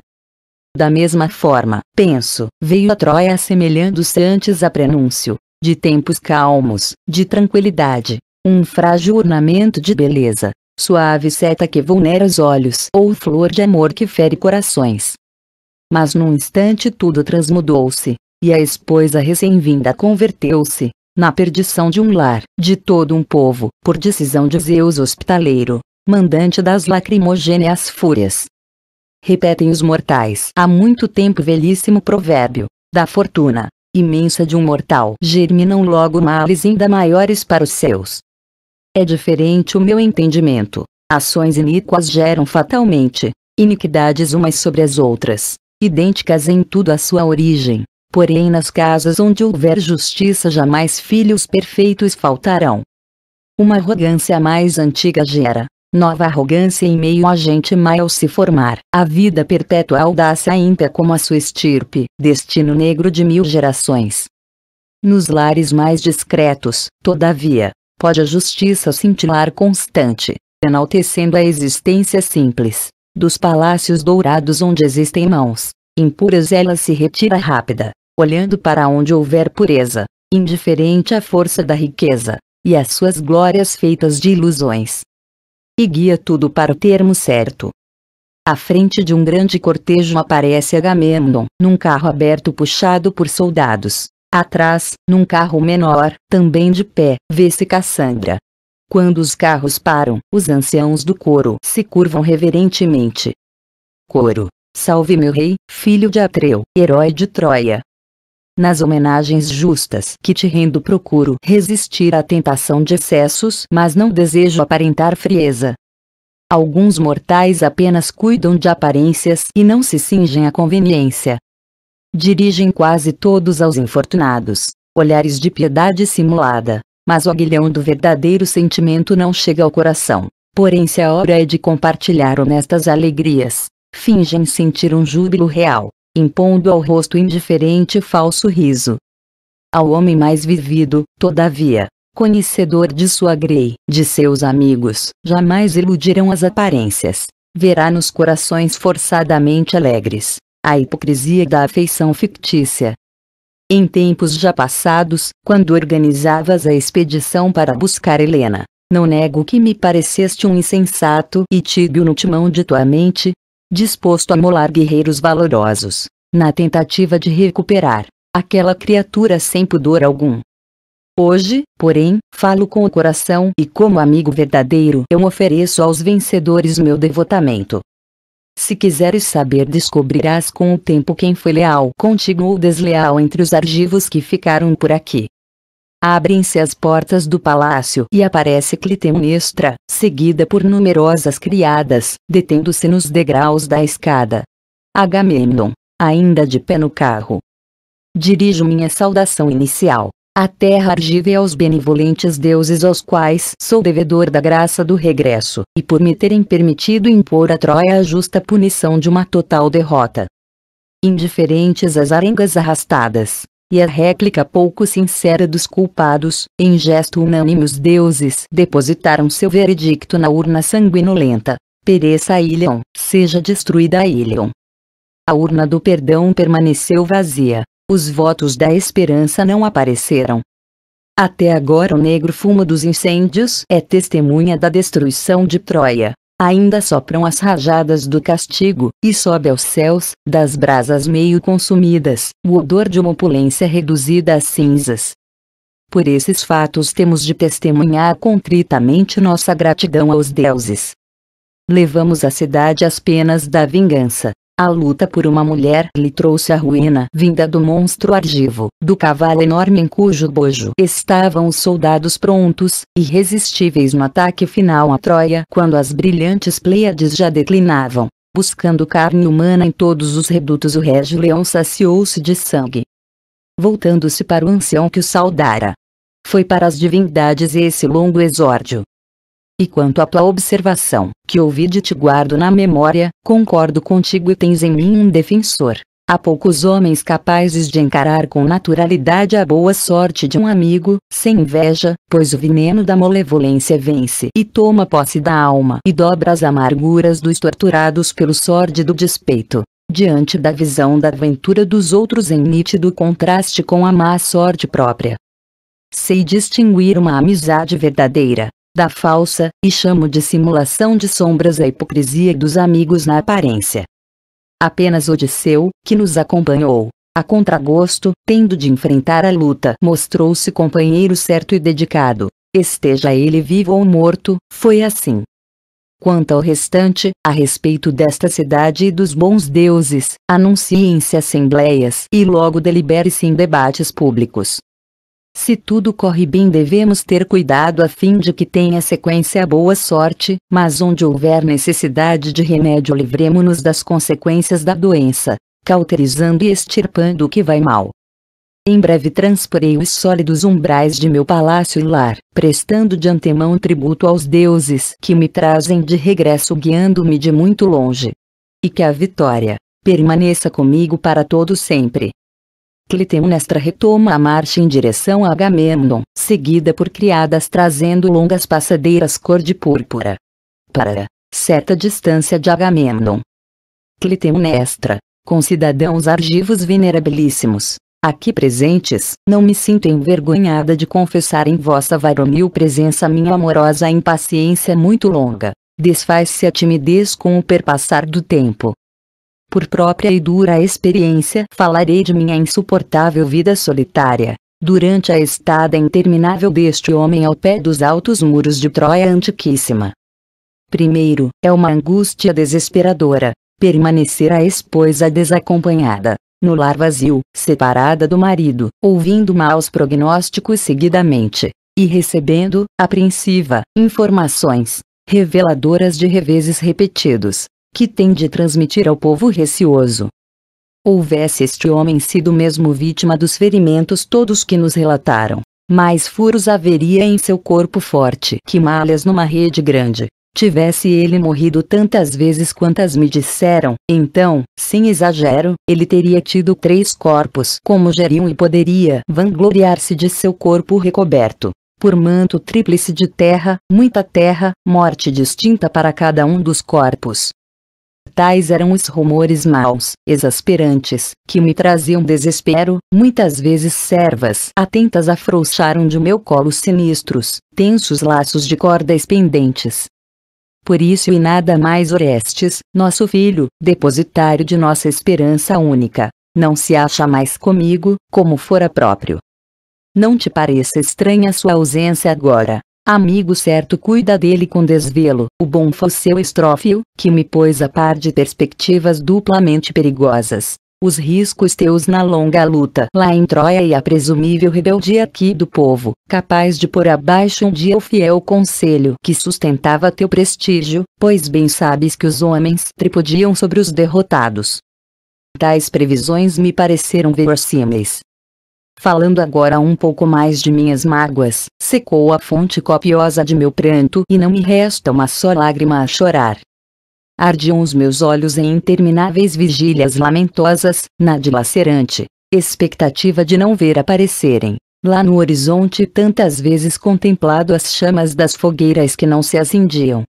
A: Da mesma forma, penso, veio a Troia assemelhando-se antes a prenúncio, de tempos calmos, de tranquilidade, um frágil ornamento de beleza, suave seta que vulnera os olhos ou flor de amor que fere corações. Mas num instante tudo transmudou-se, e a esposa recém-vinda converteu-se, na perdição de um lar, de todo um povo, por decisão de Zeus hospitaleiro mandante das lacrimogêneas fúrias. Repetem os mortais há muito tempo velhíssimo provérbio, da fortuna, imensa de um mortal, germinam logo males ainda maiores para os seus. É diferente o meu entendimento, ações iníquas geram fatalmente, iniquidades umas sobre as outras, idênticas em tudo à sua origem, porém nas casas onde houver justiça jamais filhos perfeitos faltarão. Uma arrogância mais antiga gera, nova arrogância em meio a gente má ao se formar, a vida perpétua audácia ímpia como a sua estirpe, destino negro de mil gerações. Nos lares mais discretos, todavia, pode a justiça cintilar constante, enaltecendo a existência simples, dos palácios dourados onde existem mãos, impuras ela se retira rápida, olhando para onde houver pureza, indiferente à força da riqueza, e às suas glórias feitas de ilusões e guia tudo para o termo certo. À frente de um grande cortejo aparece Agamemnon, num carro aberto puxado por soldados. Atrás, num carro menor, também de pé, vê-se Cassandra. Quando os carros param, os anciãos do coro se curvam reverentemente. Coro. Salve meu rei, filho de Atreu, herói de Troia nas homenagens justas que te rendo procuro resistir à tentação de excessos mas não desejo aparentar frieza. Alguns mortais apenas cuidam de aparências e não se cingem à conveniência. Dirigem quase todos aos infortunados, olhares de piedade simulada, mas o aguilhão do verdadeiro sentimento não chega ao coração. Porém, se a hora é de compartilhar honestas alegrias, fingem sentir um júbilo real impondo ao rosto indiferente falso riso. Ao homem mais vivido, todavia, conhecedor de sua grei, de seus amigos, jamais iludirão as aparências. Verá nos corações forçadamente alegres, a hipocrisia da afeição fictícia. Em tempos já passados, quando organizavas a expedição para buscar Helena, não nego que me pareceste um insensato e tíbio no timão de tua mente, disposto a molar guerreiros valorosos, na tentativa de recuperar aquela criatura sem pudor algum. Hoje, porém, falo com o coração e como amigo verdadeiro eu ofereço aos vencedores meu devotamento. Se quiseres saber, descobrirás com o tempo quem foi leal contigo ou desleal entre os argivos que ficaram por aqui. Abrem-se as portas do palácio e aparece Clitemnestra, seguida por numerosas criadas, detendo-se nos degraus da escada. Agamemnon, ainda de pé no carro. Dirijo minha saudação inicial. à terra argível aos benevolentes deuses aos quais sou devedor da graça do regresso, e por me terem permitido impor a Troia a justa punição de uma total derrota indiferentes às arengas arrastadas, e a réplica pouco sincera dos culpados, em gesto unânime os deuses depositaram seu veredicto na urna sanguinolenta. Pereça a Ilion, seja destruída a Ilion. A urna do perdão permaneceu vazia. Os votos da esperança não apareceram. Até agora o negro fumo dos incêndios é testemunha da destruição de Troia, ainda sopram as rajadas do castigo, e sobe aos céus, das brasas meio consumidas, o odor de uma opulência reduzida a cinzas. Por esses fatos temos de testemunhar contritamente nossa gratidão aos deuses. Levamos à cidade as penas da vingança. A luta por uma mulher lhe trouxe a ruína vinda do monstro argivo, do cavalo enorme em cujo bojo estavam os soldados prontos, irresistíveis no ataque final à Troia quando as brilhantes Pleiades já declinavam. Buscando carne humana em todos os redutos o régio leão saciou-se de sangue. Voltando-se para o ancião que o saudara. Foi para as divindades esse longo exórdio. E quanto à tua observação, que ouvi de te guardo na memória, concordo contigo e tens em mim um defensor. Há poucos homens capazes de encarar com naturalidade a boa sorte de um amigo, sem inveja, pois o veneno da malevolência vence e toma posse da alma e dobra as amarguras dos torturados pelo sórdido despeito. Diante da visão da aventura dos outros em nítido contraste com a má sorte própria. Sei distinguir uma amizade verdadeira, da falsa, e chamo de simulação de sombras a hipocrisia dos amigos na aparência. Apenas Odisseu, que nos acompanhou, a contragosto, tendo de enfrentar a luta, mostrou-se companheiro certo e dedicado, esteja ele vivo ou morto, foi assim. Quanto ao restante, a respeito desta cidade e dos bons deuses, anunciem-se assembleias e logo delibere-se em debates públicos. Se tudo corre bem devemos ter cuidado a fim de que tenha sequência boa sorte, mas onde houver necessidade de remédio livremo-nos das consequências da doença, cauterizando e extirpando o que vai mal. Em breve transporei os sólidos umbrais de meu palácio e lar, prestando de antemão tributo aos deuses que me trazem de regresso guiando-me de muito longe. E que a vitória permaneça comigo para todo sempre. Clitemnestra retoma a marcha em direção a Agamemnon, seguida por criadas trazendo longas passadeiras cor de púrpura. Para certa distância de Agamemnon. Clitemnestra, com cidadãos argivos venerabilíssimos, aqui presentes, não me sinto envergonhada de confessar em vossa varonil presença minha amorosa impaciência muito longa. Desfaz-se a timidez com o perpassar do tempo, por própria e dura experiência, falarei de minha insuportável vida solitária. Durante a estada interminável deste homem ao pé dos altos muros de Troia antiquíssima. Primeiro, é uma angústia desesperadora, permanecer a esposa desacompanhada, no lar vazio, separada do marido, ouvindo maus prognósticos seguidamente, e recebendo, apreensiva, informações reveladoras de reveses repetidos, que tem de transmitir ao povo receoso. Houvesse este homem sido mesmo vítima dos ferimentos todos que nos relataram, mais furos haveria em seu corpo forte que malhas numa rede grande. Tivesse ele morrido tantas vezes quantas me disseram, então, sem exagero, ele teria tido três corpos como geriam e poderia vangloriar-se de seu corpo recoberto por manto tríplice de terra, muita terra, morte distinta para cada um dos corpos. Tais eram os rumores maus, exasperantes, que me traziam desespero, muitas vezes servas atentas afrouxaram de meu colo sinistros, tensos laços de cordas pendentes. Por isso e nada mais Orestes, nosso filho, depositário de nossa esperança única, não se acha mais comigo, como fora próprio. Não te pareça estranha sua ausência agora, Amigo certo cuida dele com desvelo, o bom seu estrófio, que me pôs a par de perspectivas duplamente perigosas. Os riscos teus na longa luta lá em Troia e a presumível rebeldia aqui do povo, capaz de pôr abaixo um dia o fiel conselho que sustentava teu prestígio, pois bem sabes que os homens tripodiam sobre os derrotados. Tais previsões me pareceram verossímeis, falando agora um pouco mais de minhas mágoas, secou a fonte copiosa de meu pranto e não me resta uma só lágrima a chorar. Ardiam os meus olhos em intermináveis vigílias lamentosas, na dilacerante expectativa de não ver aparecerem, lá no horizonte tantas vezes contemplado as chamas das fogueiras que não se acendiam.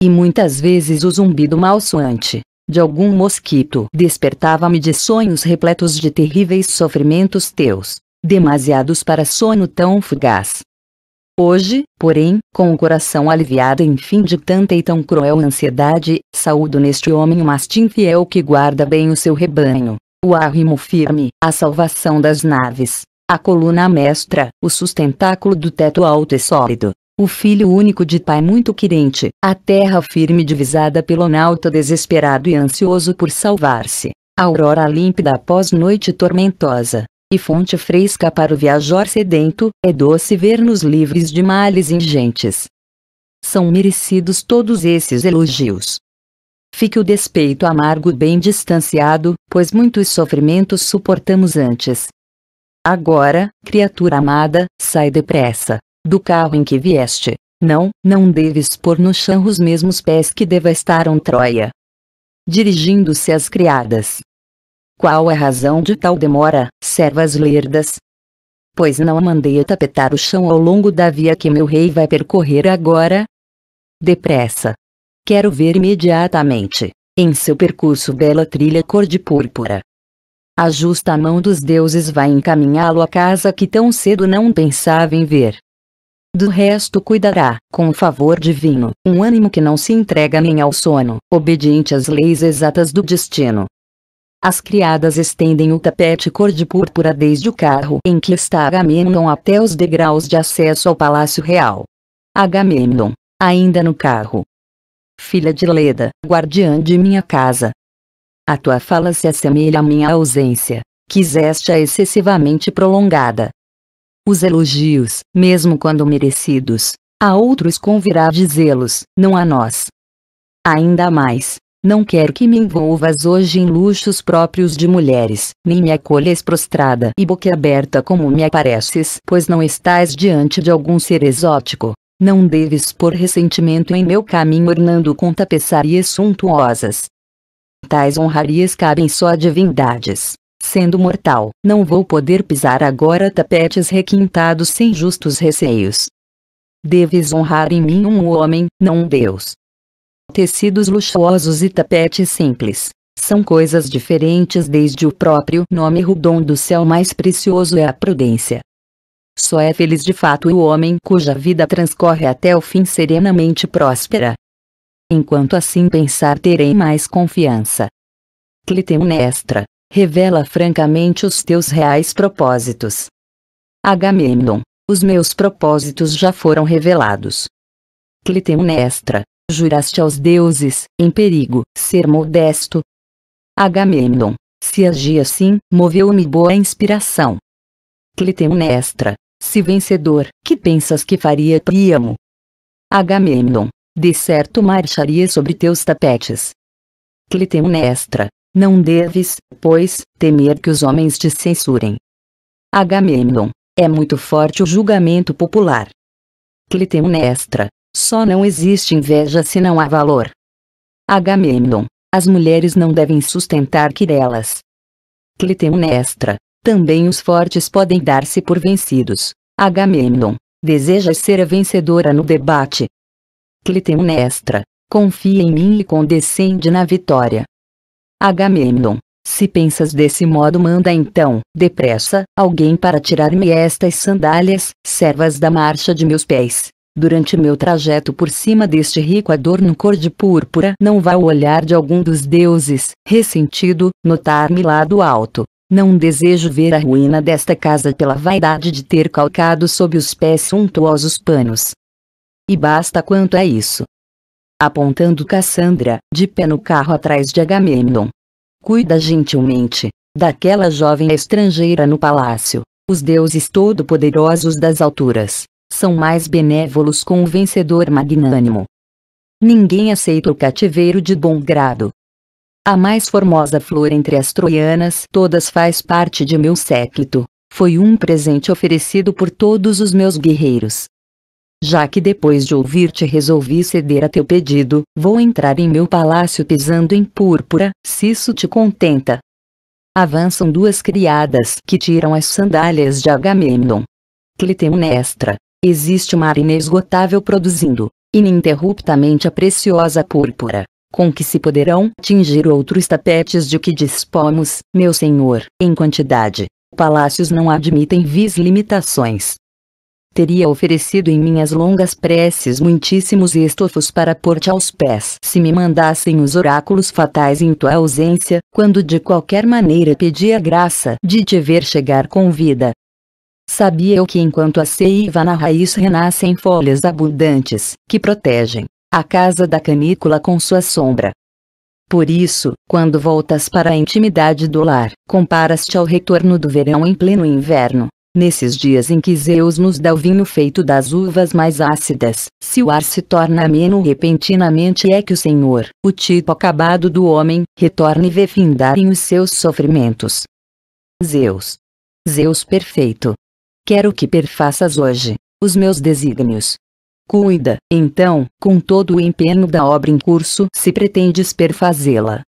A: E muitas vezes o zumbido malsoante, de algum mosquito. Despertava-me de sonhos repletos de terríveis sofrimentos teus, demasiados para sono tão fugaz. Hoje, porém, com o coração aliviado em fim de tanta e tão cruel ansiedade, saúdo neste homem o mastim fiel que guarda bem o seu rebanho, o arrimo firme, a salvação das naves, a coluna mestra, o sustentáculo do teto alto e sólido, o filho único de pai muito querente, a terra firme divisada pelo nauta desesperado e ansioso por salvar-se, a aurora límpida após noite tormentosa, e fonte fresca para o viajor sedento, é doce ver-nos livres de males ingentes. São merecidos todos esses elogios. Fique o despeito amargo bem distanciado, pois muitos sofrimentos suportamos antes. Agora, criatura amada, sai depressa, do carro em que vieste. Não, não deves pôr no chão os mesmos pés que devastaram Troia. Dirigindo-se às criadas. Qual é a razão de tal demora, servas lerdas? Pois não a mandei tapetar o chão ao longo da via que meu rei vai percorrer agora? Depressa. Quero ver imediatamente, em seu percurso bela trilha cor de púrpura. A justa mão dos deuses vai encaminhá-lo à casa que tão cedo não pensava em ver. Do resto cuidará, com o favor divino, um ânimo que não se entrega nem ao sono, obediente às leis exatas do destino. As criadas estendem o tapete cor de púrpura desde o carro em que está Agamemnon até os degraus de acesso ao Palácio Real. Agamemnon, ainda no carro. Filha de Leda, guardiã de minha casa. A tua fala se assemelha à minha ausência, quiseste-a excessivamente prolongada, os elogios, mesmo quando merecidos, a outros convirá dizê-los, não a nós. Ainda mais, não quero que me envolvas hoje em luxos próprios de mulheres, nem me acolhas prostrada e boquiaberta como me apareces, pois não estás diante de algum ser exótico. Não deves pôr ressentimento em meu caminho ornando com tapeçarias suntuosas. Tais honrarias cabem só a divindades, sendo mortal. Não vou poder pisar agora tapetes requintados sem justos receios. Deves honrar em mim um homem, não um Deus. Tecidos luxuosos e tapetes simples. São coisas diferentes desde o próprio nome Rudon do céu mais precioso é a prudência. Só é feliz de fato o homem cuja vida transcorre até o fim serenamente próspera. Enquanto assim pensar terei mais confiança. Clitemnestra revela francamente os teus reais propósitos. Agamemnon, os meus propósitos já foram revelados. Clitemnestra, juraste aos deuses, em perigo, ser modesto. Agamemnon, se agi assim, moveu-me boa inspiração. Clitemnestra, se vencedor, que pensas que faria Príamo? Agamemnon, de certo marcharia sobre teus tapetes. Clitemnestra, não deves, pois, temer que os homens te censurem. Agamemnon, é muito forte o julgamento popular. Clitemnestra, só não existe inveja se não há valor. Agamemnon, as mulheres não devem sustentar delas. Clitemnestra, também os fortes podem dar-se por vencidos. Agamemnon, desejas ser a vencedora no debate. Clitemnestra, confia em mim e condescende na vitória. Agamemnon, se pensas desse modo manda então, depressa, alguém para tirar-me estas sandálias, servas da marcha de meus pés. Durante meu trajeto por cima deste rico adorno cor de púrpura, não vá o olhar de algum dos deuses, ressentido, notar-me lá do alto. Não desejo ver a ruína desta casa pela vaidade de ter calcado sob os pés suntuosos panos. E basta quanto a isso apontando Cassandra, de pé no carro atrás de Agamemnon. Cuida gentilmente daquela jovem estrangeira no palácio. Os deuses todo-poderosos das alturas são mais benévolos com o vencedor magnânimo. Ninguém aceita o cativeiro de bom grado. A mais formosa flor entre as troianas, todas faz parte de meu séquito. Foi um presente oferecido por todos os meus guerreiros já que depois de ouvir-te resolvi ceder a teu pedido, vou entrar em meu palácio pisando em púrpura, se isso te contenta. Avançam duas criadas que tiram as sandálias de Agamemnon. Clitemnestra. Existe uma mar inesgotável produzindo, ininterruptamente a preciosa púrpura, com que se poderão tingir outros tapetes de que dispomos, meu senhor, em quantidade. Palácios não admitem vis limitações teria oferecido em minhas longas preces muitíssimos estofos para pôr-te aos pés se me mandassem os oráculos fatais em tua ausência, quando de qualquer maneira pedi a graça de te ver chegar com vida. Sabia eu que enquanto a seiva na raiz renascem folhas abundantes, que protegem a casa da canícula com sua sombra. Por isso, quando voltas para a intimidade do lar, comparas-te ao retorno do verão em pleno inverno, Nesses dias em que Zeus nos dá o vinho feito das uvas mais ácidas, se o ar se torna ameno repentinamente é que o Senhor, o tipo acabado do homem, retorna e vê findarem os seus sofrimentos. Zeus. Zeus perfeito. Quero que perfaças hoje, os meus desígnios. Cuida, então, com todo o empenho da obra em curso se pretendes perfazê-la.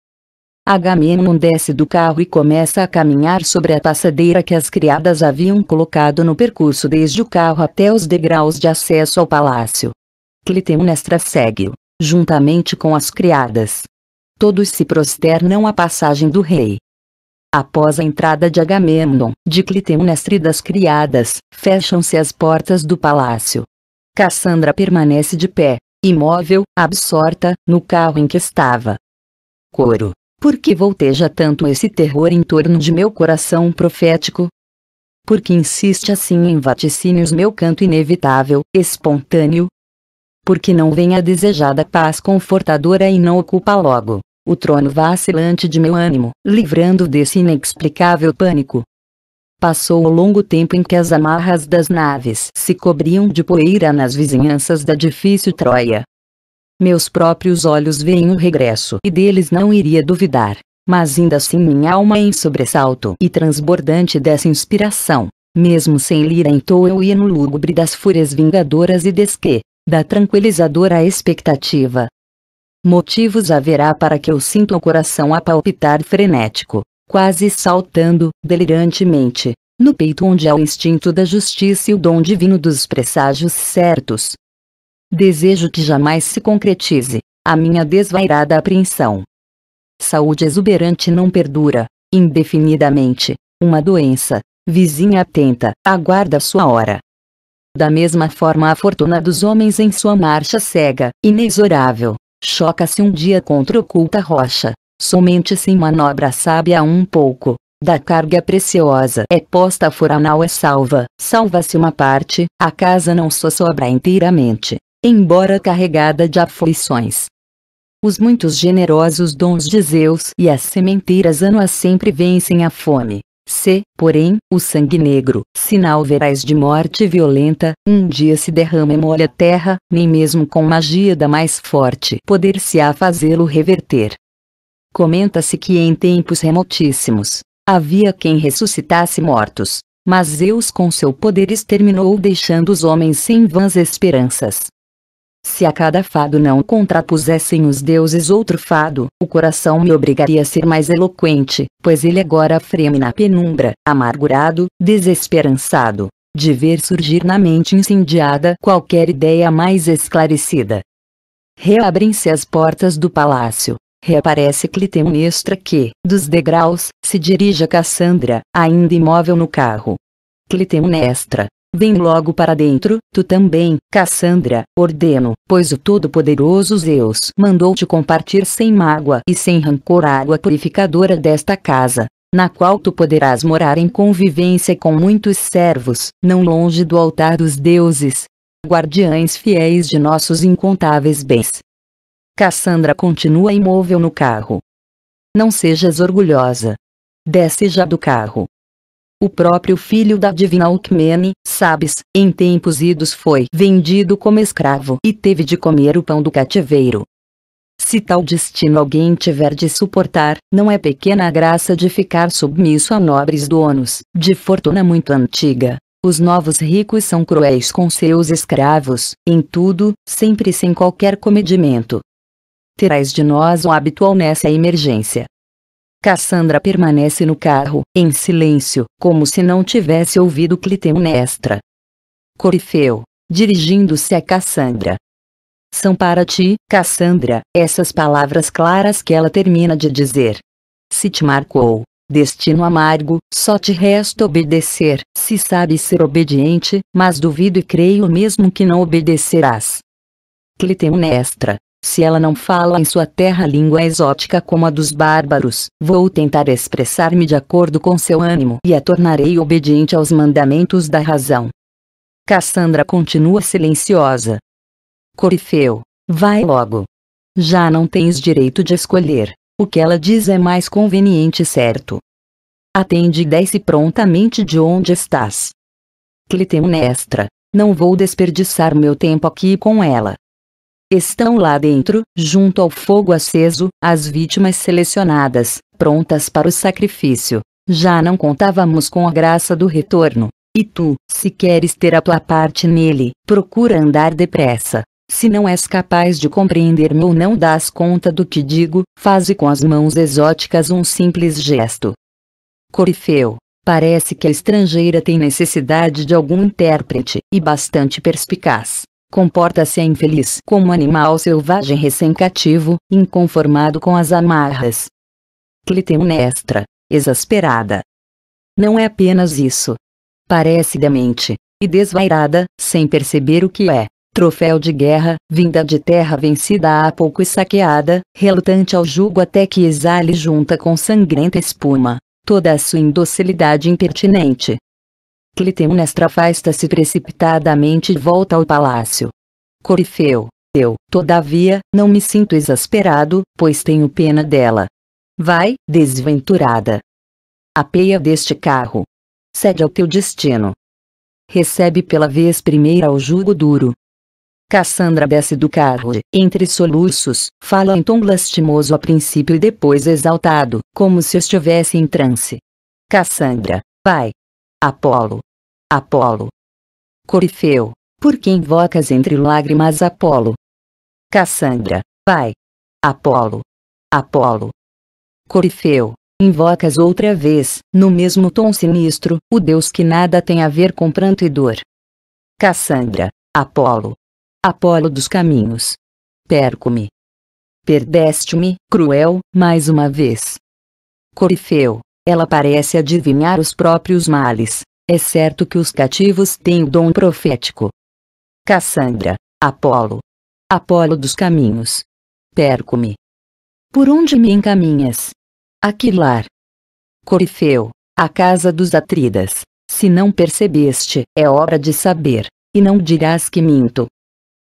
A: Agamemnon desce do carro e começa a caminhar sobre a passadeira que as criadas haviam colocado no percurso desde o carro até os degraus de acesso ao palácio. Clitemnestra segue-o, juntamente com as criadas. Todos se prosternam à passagem do rei. Após a entrada de Agamemnon, de Clitemnestra e das criadas, fecham-se as portas do palácio. Cassandra permanece de pé, imóvel, absorta, no carro em que estava. Coro por que volteja tanto esse terror em torno de meu coração profético? Por que insiste assim em vaticínios meu canto inevitável, espontâneo? Por que não vem a desejada paz confortadora e não ocupa logo o trono vacilante de meu ânimo, livrando desse inexplicável pânico? Passou o longo tempo em que as amarras das naves se cobriam de poeira nas vizinhanças da difícil Troia, meus próprios olhos veem o regresso e deles não iria duvidar. Mas ainda assim minha alma em sobressalto e transbordante dessa inspiração, mesmo sem lira em eu ia no lúgubre das fúrias vingadoras e desque, da tranquilizadora expectativa. Motivos haverá para que eu sinta o coração a palpitar frenético, quase saltando, delirantemente, no peito onde há o instinto da justiça e o dom divino dos presságios certos, Desejo que jamais se concretize a minha desvairada apreensão. Saúde exuberante não perdura, indefinidamente, uma doença, vizinha atenta, aguarda sua hora. Da mesma forma, a fortuna dos homens em sua marcha cega, inexorável, choca-se um dia contra oculta rocha, somente sem manobra sábia um pouco, da carga preciosa é posta a furanal é salva, salva-se uma parte, a casa não só sobra inteiramente embora carregada de aflições. Os muitos generosos dons de Zeus e as sementeiras anuas sempre vencem a fome. Se, porém, o sangue negro, sinal verás de morte violenta, um dia se derrama e molha a terra, nem mesmo com magia da mais forte poder-se-á fazê-lo reverter. Comenta-se que em tempos remotíssimos, havia quem ressuscitasse mortos, mas Zeus com seu poder exterminou deixando os homens sem vãs esperanças. Se a cada fado não contrapusessem os deuses outro fado, o coração me obrigaria a ser mais eloquente, pois ele agora freme na penumbra, amargurado, desesperançado, de ver surgir na mente incendiada qualquer ideia mais esclarecida. Reabrem-se as portas do palácio. Reaparece Clitemnestra que, dos degraus, se dirige a Cassandra, ainda imóvel no carro. Clitemnestra, Vem logo para dentro, tu também, Cassandra, ordeno, pois o Todo-Poderoso Zeus mandou-te compartir sem mágoa e sem rancor a água purificadora desta casa, na qual tu poderás morar em convivência com muitos servos, não longe do altar dos deuses, guardiães fiéis de nossos incontáveis bens. Cassandra continua imóvel no carro. Não sejas orgulhosa. Desce já do carro o próprio filho da divina Alcmene, sabes, em tempos idos foi vendido como escravo e teve de comer o pão do cativeiro. Se tal destino alguém tiver de suportar, não é pequena a graça de ficar submisso a nobres donos, de fortuna muito antiga. Os novos ricos são cruéis com seus escravos, em tudo, sempre sem qualquer comedimento. Terás de nós o hábito nessa emergência, Cassandra permanece no carro, em silêncio, como se não tivesse ouvido Clitemnestra. Corifeu, dirigindo-se a Cassandra. São para ti, Cassandra, essas palavras claras que ela termina de dizer. Se te marcou, destino amargo, só te resta obedecer, se sabes ser obediente, mas duvido e creio mesmo que não obedecerás. Clitemnestra, se ela não fala em sua terra língua exótica como a dos bárbaros, vou tentar expressar-me de acordo com seu ânimo e a tornarei obediente aos mandamentos da razão. Cassandra continua silenciosa. Corifeu, vai logo. Já não tens direito de escolher. O que ela diz é mais conveniente e certo. Atende e desce prontamente de onde estás. Clitemnestra, não vou desperdiçar meu tempo aqui com ela. Estão lá dentro, junto ao fogo aceso, as vítimas selecionadas, prontas para o sacrifício. Já não contávamos com a graça do retorno. E tu, se queres ter a tua parte nele, procura andar depressa. Se não és capaz de compreender-me ou não das conta do que digo, faze com as mãos exóticas um simples gesto. Corifeu. Parece que a estrangeira tem necessidade de algum intérprete, e bastante perspicaz. Comporta-se a infeliz como animal selvagem recém-cativo, inconformado com as amarras. Clitemnestra, exasperada. Não é apenas isso. Parece demente, e desvairada, sem perceber o que é. Troféu de guerra, vinda de terra vencida há pouco e saqueada, relutante ao jugo até que exale junta com sangrenta espuma, toda a sua indocilidade impertinente, Clitemnestra afasta-se precipitadamente e volta ao palácio. Corifeu, eu, todavia, não me sinto exasperado, pois tenho pena dela. Vai, desventurada. Apeia deste carro. Cede ao teu destino. Recebe pela vez primeira o jugo duro. Cassandra desce do carro e, entre soluços, fala em tom lastimoso a princípio e depois exaltado, como se estivesse em transe. Cassandra, vai. Apolo, Apolo. Corifeu, por que invocas entre lágrimas Apolo? Cassandra, vai. Apolo. Apolo. Corifeu, invocas outra vez, no mesmo tom sinistro, o deus que nada tem a ver com pranto e dor. Cassandra, Apolo. Apolo dos caminhos. Perco-me. Perdeste-me, cruel, mais uma vez. Corifeu, ela parece adivinhar os próprios males, é certo que os cativos têm o dom profético. Cassandra, Apolo. Apolo dos caminhos. Perco-me. Por onde me encaminhas? Aquilar. Corifeu, a casa dos Atridas. Se não percebeste, é hora de saber, e não dirás que minto.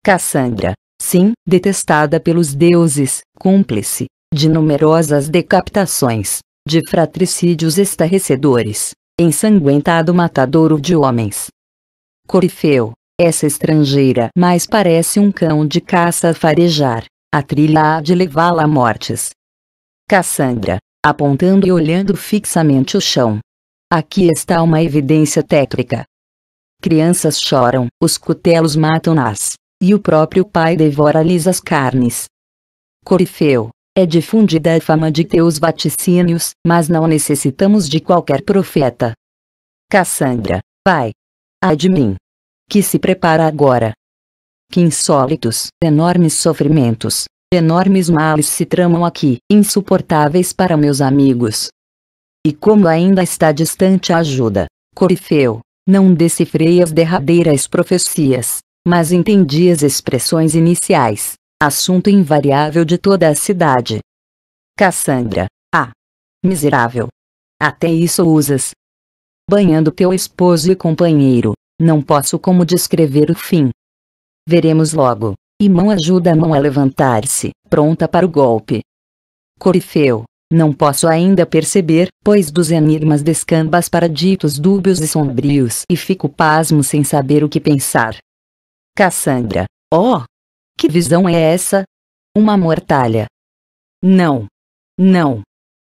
A: Cassandra, sim, detestada pelos deuses, cúmplice de numerosas decapitações, de fratricídios estarrecedores, ensanguentado matadouro de homens. Corifeu, essa estrangeira mais parece um cão de caça a farejar, a trilha há de levá-la a mortes. Cassandra, apontando e olhando fixamente o chão. Aqui está uma evidência tétrica. Crianças choram, os cutelos matam-nas, e o próprio pai devora-lhes as carnes. Corifeu, é difundida a fama de teus vaticínios, mas não necessitamos de qualquer profeta. Cassandra, vai. Ai de mim. Que se prepara agora. Que insólitos, enormes sofrimentos, enormes males se tramam aqui, insuportáveis para meus amigos. E como ainda está distante a ajuda, Corifeu, não decifrei as derradeiras profecias, mas entendi as expressões iniciais assunto invariável de toda a cidade. Cassandra, ah! Miserável! Até isso usas. Banhando teu esposo e companheiro, não posso como descrever o fim. Veremos logo, e mão ajuda a mão a levantar-se, pronta para o golpe. Corifeu, não posso ainda perceber, pois dos enigmas descambas para ditos dúbios e sombrios e fico pasmo sem saber o que pensar. Cassandra, oh, que visão é essa? Uma mortalha. Não. Não.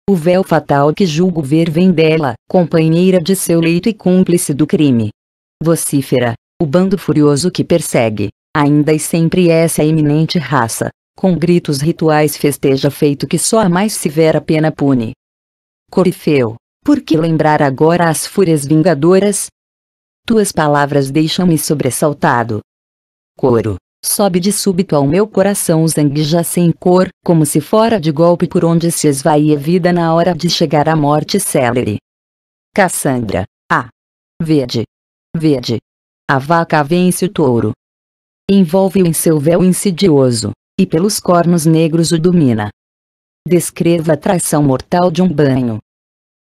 A: O véu fatal que julgo ver vem dela, companheira de seu leito e cúmplice do crime. Vocífera, o bando furioso que persegue, ainda e sempre essa eminente raça, com gritos rituais festeja feito que só a mais severa pena pune. Corifeu, por que lembrar agora as fúrias vingadoras? Tuas palavras deixam-me sobressaltado. Coro, Sobe de súbito ao meu coração o sangue já sem cor, como se fora de golpe por onde se esvai a vida na hora de chegar à morte célere. Cassandra. A. Verde. Verde. A vaca vence o touro. Envolve-o em seu véu insidioso, e pelos cornos negros o domina. Descreva a traição mortal de um banho.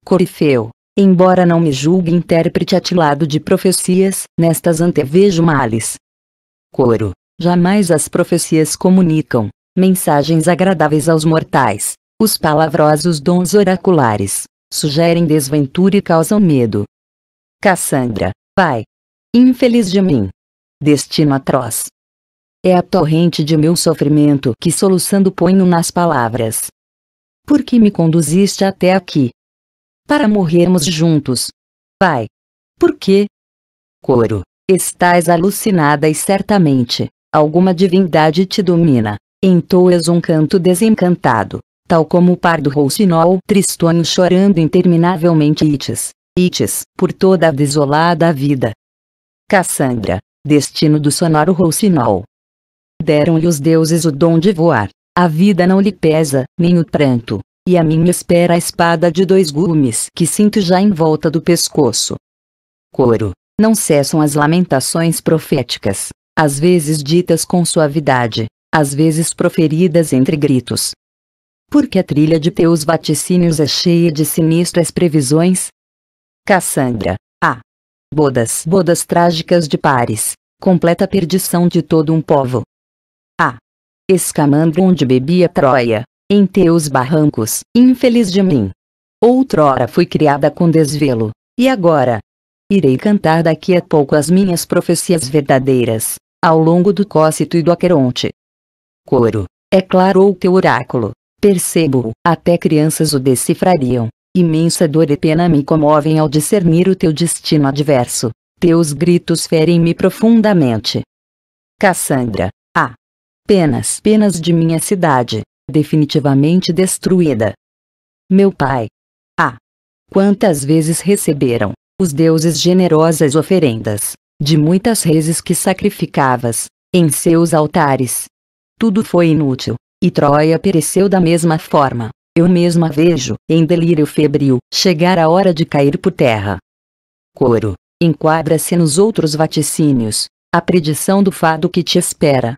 A: Corifeu. Embora não me julgue intérprete atilado de profecias, nestas antevejo males. Coro. Jamais as profecias comunicam mensagens agradáveis aos mortais. Os palavrosos dons oraculares sugerem desventura e causam medo. Cassandra, pai, infeliz de mim, destino atroz. É a torrente de meu sofrimento que soluçando ponho nas palavras. Por que me conduziste até aqui? Para morrermos juntos. Pai. Por quê? Coro. Estás alucinada e certamente alguma divindade te domina. Entoas um canto desencantado, tal como o pardo roucinol tristonho chorando interminavelmente ites, ites, por toda a desolada vida. Cassandra, destino do sonoro roucinol. Deram-lhe os deuses o dom de voar, a vida não lhe pesa, nem o pranto, e a mim espera a espada de dois gumes que sinto já em volta do pescoço. Coro, não cessam as lamentações proféticas, às vezes ditas com suavidade, às vezes proferidas entre gritos. Porque a trilha de teus vaticínios é cheia de sinistras previsões? Cassandra, a ah, bodas, bodas trágicas de pares, completa perdição de todo um povo. A ah, escamandro onde bebia Troia, em teus barrancos, infeliz de mim. Outrora fui criada com desvelo, e agora, Irei cantar daqui a pouco as minhas profecias verdadeiras, ao longo do Cócito e do Aqueronte. Coro. É claro o teu oráculo, percebo, até crianças o decifrariam. Imensa dor e pena me comovem ao discernir o teu destino adverso. Teus gritos ferem-me profundamente. Cassandra. Ah! Penas, penas de minha cidade, definitivamente destruída. Meu pai. Ah! Quantas vezes receberam, os deuses generosas oferendas, de muitas reses que sacrificavas, em seus altares. Tudo foi inútil, e Troia pereceu da mesma forma. Eu mesma vejo, em delírio febril, chegar a hora de cair por terra. Coro, enquadra-se nos outros vaticínios, a predição do fado que te espera.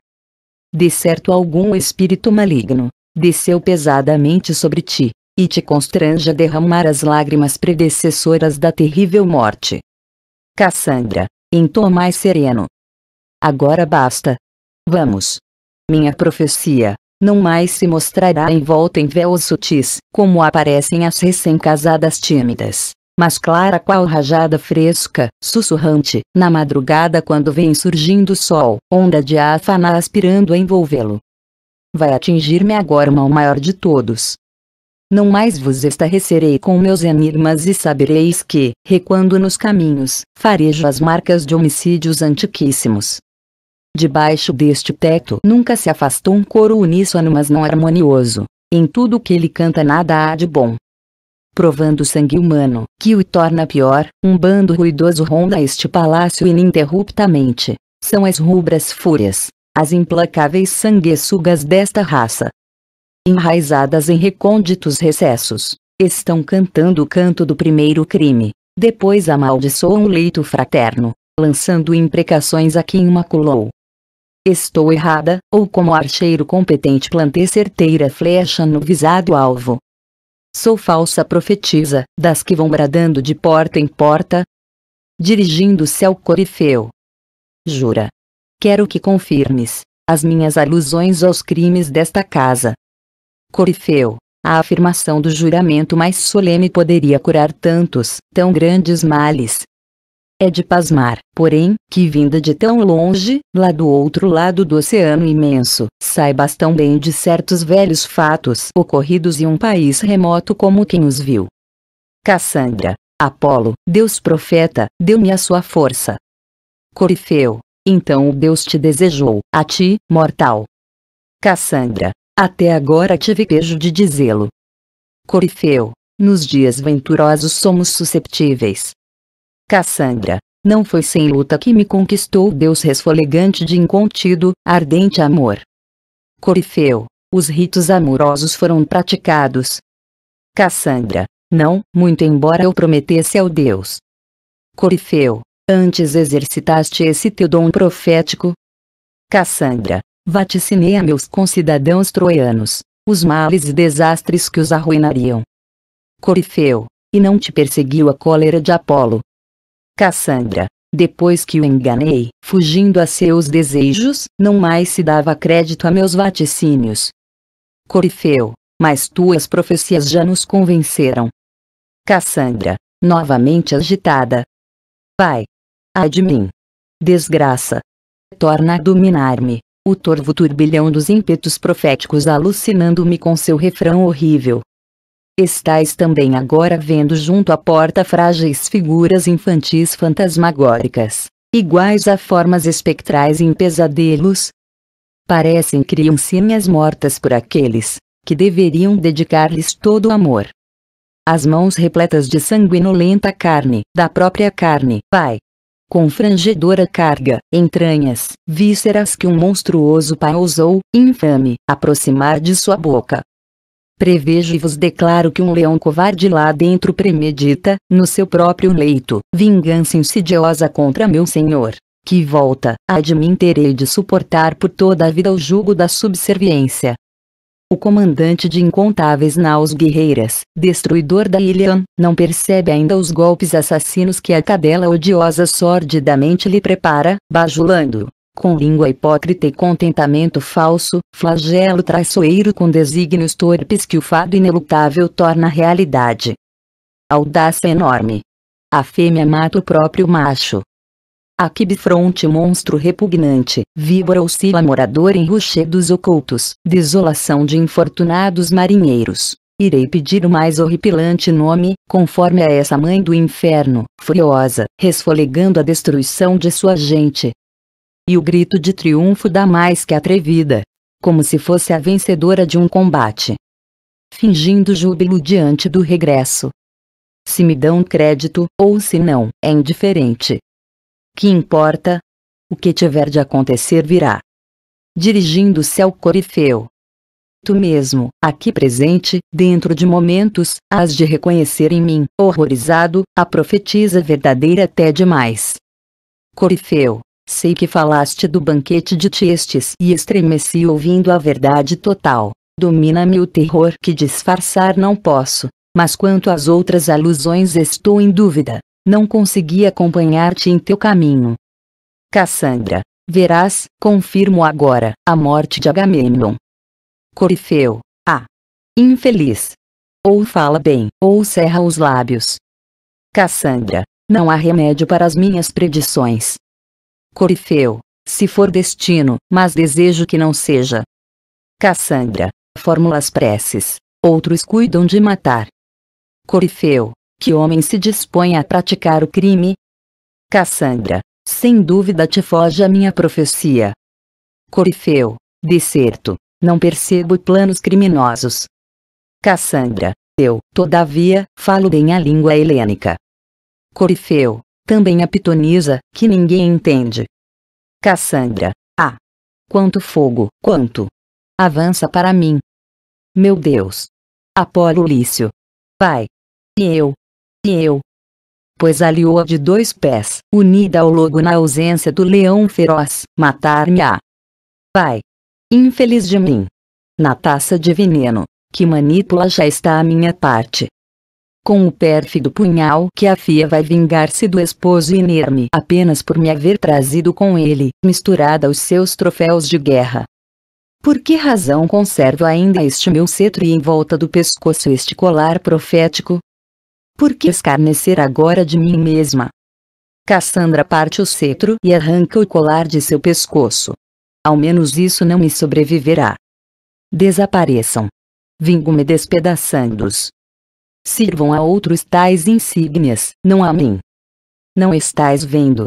A: De certo algum espírito maligno, desceu pesadamente sobre ti, e te constrange a derramar as lágrimas predecessoras da terrível morte. Cassandra, em tom mais sereno. Agora basta. Vamos. Minha profecia, não mais se mostrará envolta em véus sutis, como aparecem as recém-casadas tímidas, mas clara qual rajada fresca, sussurrante, na madrugada quando vem surgindo o sol, onda diáfana aspirando a envolvê-lo. Vai atingir-me agora o mal maior de todos, não mais vos estarrecerei com meus enigmas e sabereis que, recuando nos caminhos, farejo as marcas de homicídios antiquíssimos. Debaixo deste teto nunca se afastou um coro uníssono mas não harmonioso. Em tudo que ele canta nada há de bom. Provando o sangue humano, que o torna pior, um bando ruidoso ronda este palácio ininterruptamente. São as rubras fúrias, as implacáveis sanguessugas desta raça, enraizadas em recônditos recessos, estão cantando o canto do primeiro crime, depois amaldiçoam o leito fraterno, lançando imprecações a quem maculou. Estou errada, ou como archeiro competente plantei certeira flecha no visado alvo. Sou falsa profetisa, das que vão bradando de porta em porta, dirigindo-se ao corifeu. Jura. Quero que confirmes as minhas alusões aos crimes desta casa, Corifeu. A afirmação do juramento mais solene poderia curar tantos, tão grandes males. É de pasmar, porém, que vinda de tão longe, lá do outro lado do oceano imenso, saibas tão bem de certos velhos fatos ocorridos em um país remoto como quem os viu. Cassandra, Apolo, Deus profeta, deu-me a sua força. Corifeu, então o Deus te desejou, a ti, mortal. Cassandra, até agora tive pejo de dizê-lo. Corifeu, nos dias venturosos somos susceptíveis. Cassandra, não foi sem luta que me conquistou Deus resfolegante de incontido, ardente amor. Corifeu, os ritos amorosos foram praticados. Cassandra, não, muito embora eu prometesse ao Deus. Corifeu, antes exercitaste esse teu dom profético? Cassandra, Vaticinei a meus concidadãos troianos, os males e desastres que os arruinariam. Corifeu, e não te perseguiu a cólera de Apolo. Cassandra, depois que o enganei, fugindo a seus desejos, não mais se dava crédito a meus vaticínios. Corifeu, mas tuas profecias já nos convenceram. Cassandra, novamente agitada. Vai. Ai de mim. Desgraça. Torna a dominar-me o torvo turbilhão dos ímpetos proféticos alucinando-me com seu refrão horrível. Estais também agora vendo junto à porta frágeis figuras infantis fantasmagóricas, iguais a formas espectrais em pesadelos. Parecem criancinhas mortas por aqueles, que deveriam dedicar-lhes todo o amor. As mãos repletas de sanguinolenta carne, da própria carne, vai, com frangedora carga, entranhas, vísceras que um monstruoso pai ousou, infame, aproximar de sua boca. Prevejo e vos declaro que um leão covarde lá dentro premedita, no seu próprio leito, vingança insidiosa contra meu senhor. Que volta, a de mim terei de suportar por toda a vida o jugo da subserviência, o comandante de incontáveis naus guerreiras, destruidor da Ilian, não percebe ainda os golpes assassinos que a cadela odiosa sordidamente lhe prepara, bajulando. Com língua hipócrita e contentamento falso, flagelo traiçoeiro com desígnios torpes que o fado inelutável torna realidade. Audácia enorme. A fêmea mata o próprio macho, a Kibfronte monstro repugnante, víbora oscila morador em rochedos ocultos, desolação de infortunados marinheiros. Irei pedir o mais horripilante nome, conforme a essa mãe do inferno, furiosa, resfolegando a destruição de sua gente. E o grito de triunfo da mais que atrevida. Como se fosse a vencedora de um combate. Fingindo júbilo diante do regresso, se me dão crédito, ou se não, é indiferente, que importa? O que tiver de acontecer virá. Dirigindo-se ao Corifeu. Tu mesmo, aqui presente, dentro de momentos, has de reconhecer em mim, horrorizado, a profetisa verdadeira até demais. Corifeu, sei que falaste do banquete de Tiestes e estremeci ouvindo a verdade total. Domina-me o terror que disfarçar não posso, mas quanto às outras alusões estou em dúvida não consegui acompanhar-te em teu caminho. Cassandra, verás, confirmo agora, a morte de Agamemnon. Corifeu, ah! Infeliz! Ou fala bem, ou cerra os lábios. Cassandra, não há remédio para as minhas predições. Corifeu, se for destino, mas desejo que não seja. Cassandra, fórmulas preces, outros cuidam de matar. Corifeu, que homem se dispõe a praticar o crime? Cassandra, sem dúvida te foge a minha profecia. Corifeu, de certo, não percebo planos criminosos. Cassandra, eu, todavia, falo bem a língua helênica. Corifeu, também a pitonisa, que ninguém entende. Cassandra,
B: ah! Quanto fogo, quanto! Avança para mim. Meu Deus! Apolo Lício. Pai! E eu, e eu.
A: Pois a lioa de dois pés, unida ao lobo na ausência do leão feroz, matar-me-á. Vai! Infeliz de mim! Na taça de veneno, que manipula já está a minha parte. Com o pérfido punhal que afia vai vingar-se do esposo inerme apenas por me haver trazido com ele, misturada aos seus troféus de guerra. Por que razão conservo ainda este meu cetro e em volta do pescoço este colar profético, por que escarnecer agora de mim mesma? Cassandra parte o cetro e arranca o colar de seu pescoço. Ao menos isso não me sobreviverá. Desapareçam. Vingo-me despedaçando-os. Sirvam a outros tais insígnias, não a mim. Não estais vendo.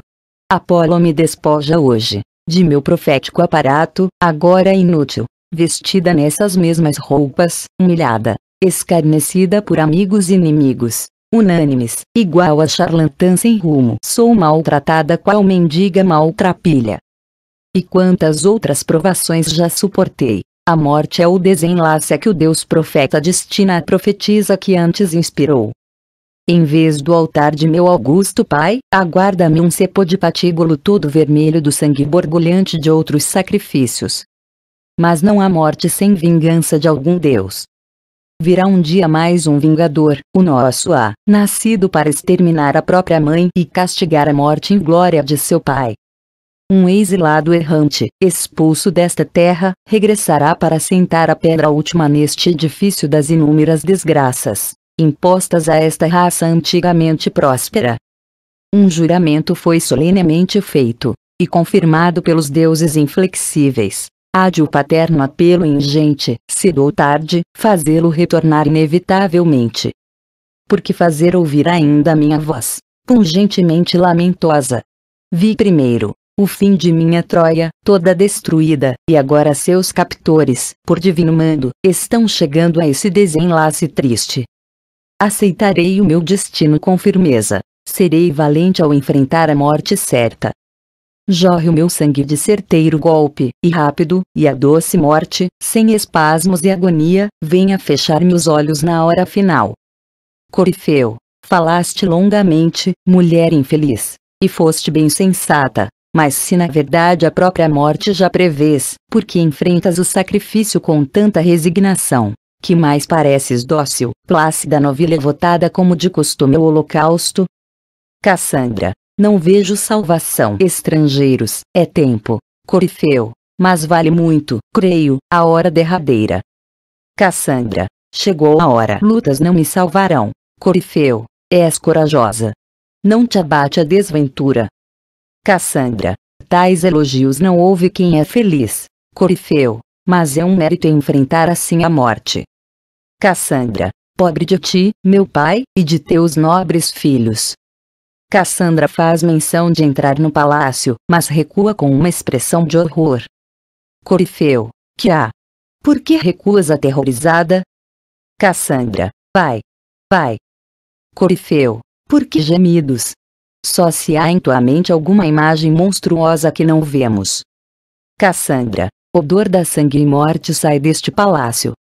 A: Apolo me despoja hoje, de meu profético aparato, agora inútil, vestida nessas mesmas roupas, humilhada, escarnecida por amigos e inimigos, unânimes, igual a charlatã sem rumo. Sou maltratada qual mendiga maltrapilha. E quantas outras provações já suportei. A morte é o desenlace a que o Deus profeta destina a profetisa que antes inspirou. Em vez do altar de meu augusto pai, aguarda-me um cepo de patíbulo todo vermelho do sangue borbulhante de outros sacrifícios. Mas não há morte sem vingança de algum Deus. Virá um dia mais um vingador, o nosso A, nascido para exterminar a própria mãe e castigar a morte em glória de seu pai. Um exilado errante, expulso desta terra, regressará para sentar a pedra última neste edifício das inúmeras desgraças impostas a esta raça antigamente próspera. Um juramento foi solenemente feito e confirmado pelos deuses inflexíveis, Há de o paterno apelo ingente, cedo ou tarde, fazê-lo retornar inevitavelmente. Por que fazer ouvir ainda a minha voz, pungentemente lamentosa. Vi primeiro, o fim de minha Troia, toda destruída, e agora seus captores, por divino mando, estão chegando a esse desenlace triste. Aceitarei o meu destino com firmeza. Serei valente ao enfrentar a morte certa, Jorre o meu sangue de certeiro golpe, e rápido, e a doce morte, sem espasmos e agonia, venha fechar-me os olhos na hora final. Corifeu, falaste longamente, mulher infeliz, e foste bem sensata, mas se na verdade a própria morte já prevês, porque enfrentas o sacrifício com tanta resignação, que mais pareces dócil, plácida novilha votada como de costume o holocausto? Cassandra, não vejo salvação. Estrangeiros, é tempo, Corifeu, mas vale muito, creio, a hora derradeira. Cassandra, chegou a hora. Lutas não me salvarão. Corifeu, és corajosa. Não te abate a desventura. Cassandra, tais elogios não houve quem é feliz. Corifeu, mas é um mérito enfrentar assim a morte. Cassandra, pobre de ti, meu pai, e de teus nobres filhos. Cassandra faz menção de entrar no palácio, mas recua com uma expressão de horror. Corifeu, que há? Por que recuas aterrorizada? Cassandra, vai, vai. Corifeu, por que gemidos? Só se há em tua mente alguma imagem monstruosa que não vemos. Cassandra, odor da sangue e morte sai deste palácio.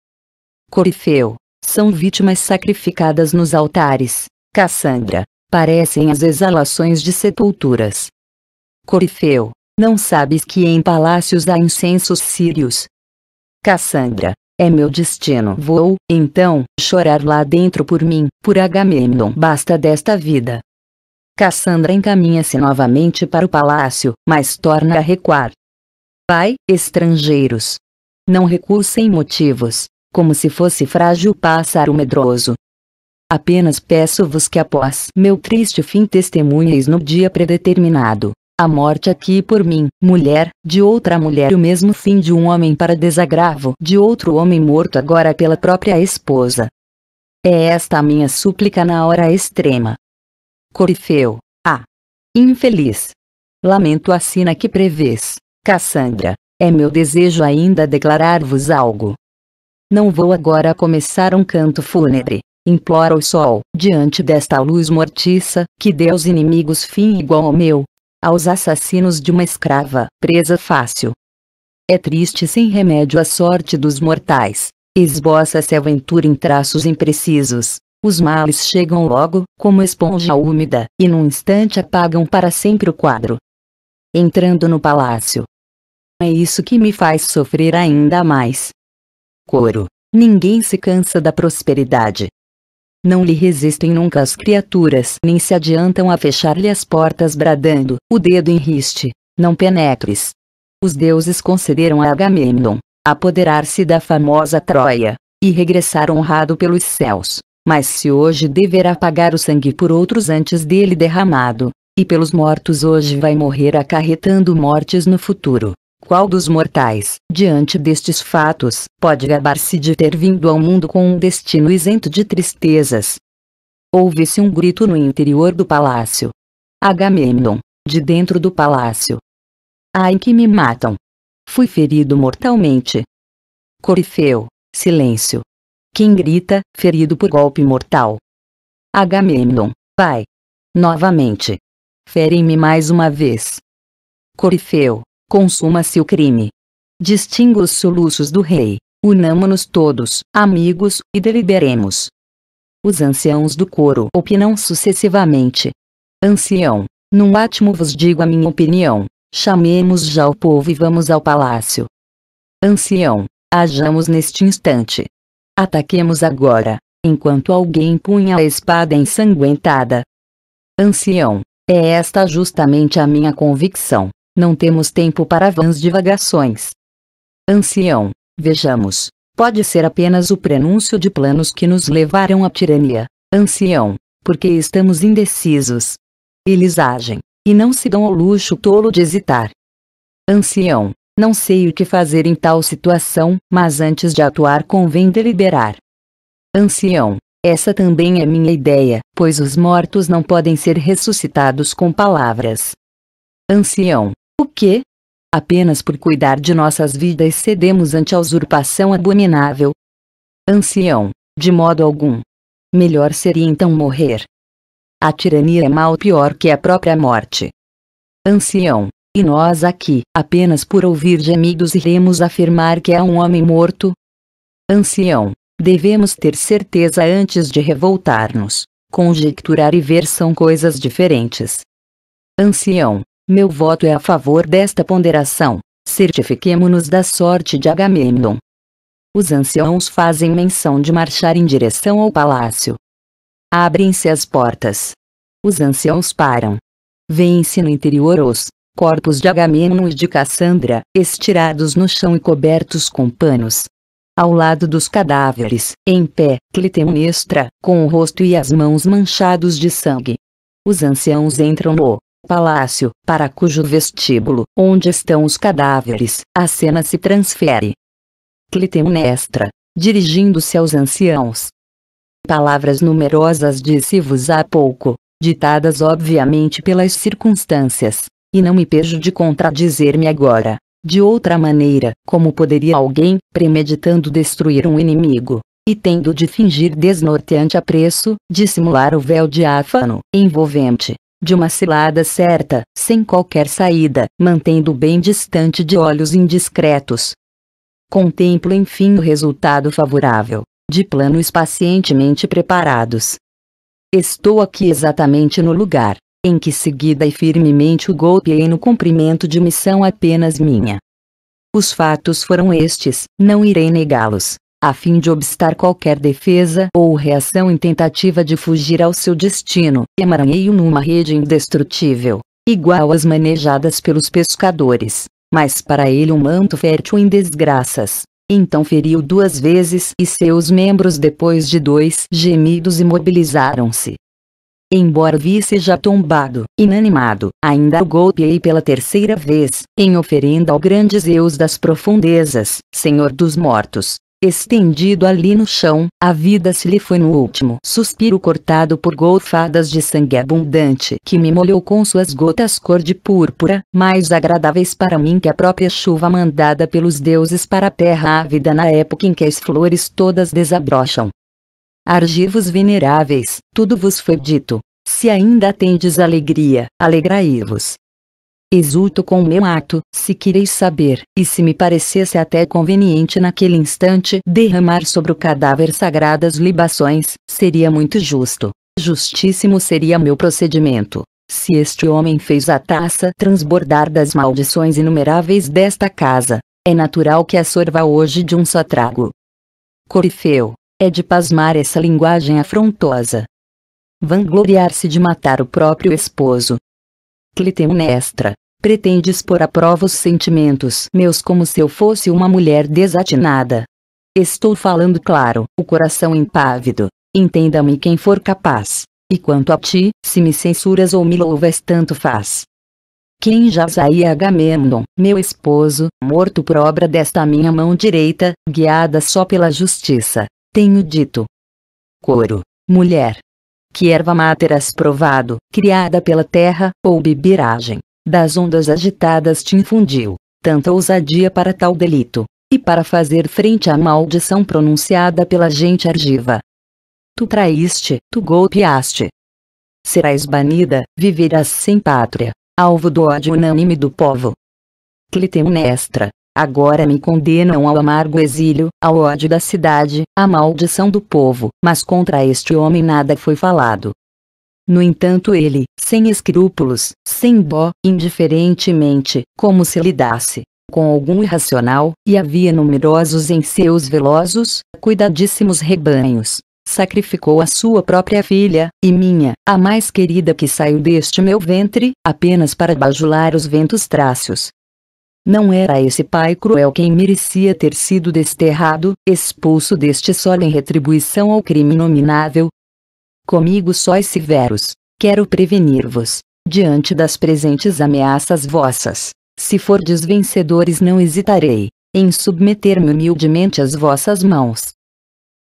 A: Corifeu, são vítimas sacrificadas nos altares. Cassandra, parecem as exalações de sepulturas. Corifeu, não sabes que em palácios há incensos sírios? Cassandra, é meu destino. Vou, então, chorar lá dentro por mim, por Agamemnon. Basta desta vida. Cassandra encaminha-se novamente para o palácio, mas torna a recuar. Vai, estrangeiros! Não recuo sem motivos, como se fosse frágil pássaro medroso, Apenas peço-vos que após meu triste fim testemunheis no dia predeterminado, a morte aqui por mim, mulher, de outra mulher o mesmo fim de um homem para desagravo de outro homem morto agora pela própria esposa. É esta a minha súplica na hora extrema. Corifeu, ah! Infeliz! Lamento a sina que prevês, Cassandra, é meu desejo ainda declarar-vos algo. Não vou agora começar um canto fúnebre, implora o sol, diante desta luz mortiça, que dê aos inimigos fim igual ao meu, aos assassinos de uma escrava, presa fácil. É triste sem remédio a sorte dos mortais, esboça-se a aventura em traços imprecisos, os males chegam logo, como esponja úmida, e num instante apagam para sempre o quadro. Entrando no palácio. É isso que me faz sofrer ainda mais. Coro. Ninguém se cansa da prosperidade. Não lhe resistem nunca as criaturas, nem se adiantam a fechar-lhe as portas bradando, o dedo enriste, não penetres. Os deuses concederam a Agamemnon, apoderar-se da famosa Troia, e regressar honrado pelos céus, mas se hoje deverá pagar o sangue por outros antes dele derramado, e pelos mortos hoje vai morrer acarretando mortes no futuro. Qual dos mortais, diante destes fatos, pode gabar-se de ter vindo ao mundo com um destino isento de tristezas? Houve-se um grito no interior do palácio. Agamemnon, de dentro do palácio. Ai que me matam! Fui ferido mortalmente. Corifeu, silêncio. Quem grita, ferido por golpe mortal. Agamemnon, vai! Novamente. Ferem-me mais uma vez. Corifeu, consuma-se o crime. Distingo os soluços do rei. Unamo-nos todos, amigos, e deliberemos. Os anciãos do coro opinam sucessivamente. Ancião, num átimo vos digo a minha opinião. Chamemos já o povo e vamos ao palácio. Ancião, ajamos neste instante. Ataquemos agora, enquanto alguém punha a espada ensanguentada. Ancião, é esta justamente a minha convicção. Não temos tempo para vãs divagações. Ancião, vejamos. Pode ser apenas o prenúncio de planos que nos levaram à tirania. Ancião, porque estamos indecisos. Eles agem, e não se dão ao luxo tolo de hesitar. Ancião, não sei o que fazer em tal situação, mas antes de atuar convém deliberar. Ancião, essa também é minha ideia, pois os mortos não podem ser ressuscitados com palavras. Ancião, o que, apenas por cuidar de nossas vidas cedemos ante a usurpação abominável. Ancião, de modo algum. Melhor seria então morrer. A tirania é mal pior que a própria morte. Ancião, e nós aqui, apenas por ouvir gemidos iremos afirmar que é um homem morto? Ancião, devemos ter certeza antes de revoltar-nos, conjecturar e ver são coisas diferentes. Ancião, meu voto é a favor desta ponderação. Certifiquemo-nos da sorte de Agamemnon. Os anciãos fazem menção de marchar em direção ao palácio. Abrem-se as portas. Os anciãos param. Vêem-se no interior os corpos de Agamemnon e de Cassandra, estirados no chão e cobertos com panos. Ao lado dos cadáveres, em pé, Clitemnestra, com o rosto e as mãos manchados de sangue. Os anciãos entram no palácio, para cujo vestíbulo, onde estão os cadáveres, a cena se transfere. Clitemnestra, dirigindo-se aos anciãos. Palavras numerosas disse-vos há pouco, ditadas obviamente pelas circunstâncias, e não me pejo de contradizer-me agora. De outra maneira, como poderia alguém, premeditando destruir um inimigo, e tendo de fingir desnorteante apreço, dissimular o véu diáfano, envolvente, de uma cilada certa, sem qualquer saída, mantendo bem distante de olhos indiscretos. Contemplo enfim o resultado favorável, de planos pacientemente preparados. Estou aqui exatamente no lugar, em que seguida e firmemente o golpeei no cumprimento de missão apenas minha. Os fatos foram estes, não irei negá-los a fim de obstar qualquer defesa ou reação em tentativa de fugir ao seu destino. Emaranhei-o numa rede indestrutível, igual às manejadas pelos pescadores, mas para ele um manto fértil em desgraças. Então feriu duas vezes e seus membros depois de dois gemidos imobilizaram-se. Embora visse já tombado, inanimado, ainda o golpeei pela terceira vez, em oferenda ao grande Zeus das profundezas, Senhor dos mortos, Estendido ali no chão, a vida se lhe foi no último suspiro cortado por golfadas de sangue abundante que me molhou com suas gotas cor de púrpura, mais agradáveis para mim que a própria chuva mandada pelos deuses para a terra ávida na época em que as flores todas desabrocham. Argivos veneráveis, tudo vos foi dito. Se ainda tendes alegria, alegrai-vos, exulto com o meu ato, se quereis saber, e se me parecesse até conveniente naquele instante derramar sobre o cadáver sagradas libações, seria muito justo. Justíssimo seria meu procedimento. Se este homem fez a taça transbordar das maldições inumeráveis desta casa, é natural que a sorva hoje de um só trago. Corifeu, é de pasmar essa linguagem afrontosa. Vangloriar-se de matar o próprio esposo. Clitemnestra, pretendes pôr à prova os sentimentos meus como se eu fosse uma mulher desatinada. Estou falando claro, o coração impávido. Entenda-me quem for capaz. E quanto a ti, se me censuras ou me louvas tanto faz. Quem já saía Agamemnon, meu esposo, morto por obra desta minha mão direita, guiada só pela justiça, tenho
B: dito. Coro.
A: Mulher. Que erva má terás provado, criada pela terra, ou bibiragem, das ondas agitadas te infundiu tanta ousadia para tal delito, e para fazer frente à maldição pronunciada pela gente argiva. Tu traíste, tu golpeaste. Serás banida, viverás sem pátria, alvo do ódio unânime do povo. Clitemnestra, agora me condenam ao amargo exílio, ao ódio da cidade, à maldição do povo, mas contra este homem nada foi falado, no entanto ele, sem escrúpulos, sem dó, indiferentemente, como se lidasse com algum irracional, e havia numerosos em seus velozos, cuidadíssimos rebanhos, sacrificou a sua própria filha, e minha, a mais querida que saiu deste meu ventre, apenas para bajular os ventos trácios. Não era esse pai cruel quem merecia ter sido desterrado, expulso deste solo em retribuição ao crime nominável, comigo sois severos, quero prevenir-vos, diante das presentes ameaças vossas, se fordes vencedores não hesitarei, em submeter-me humildemente às vossas mãos.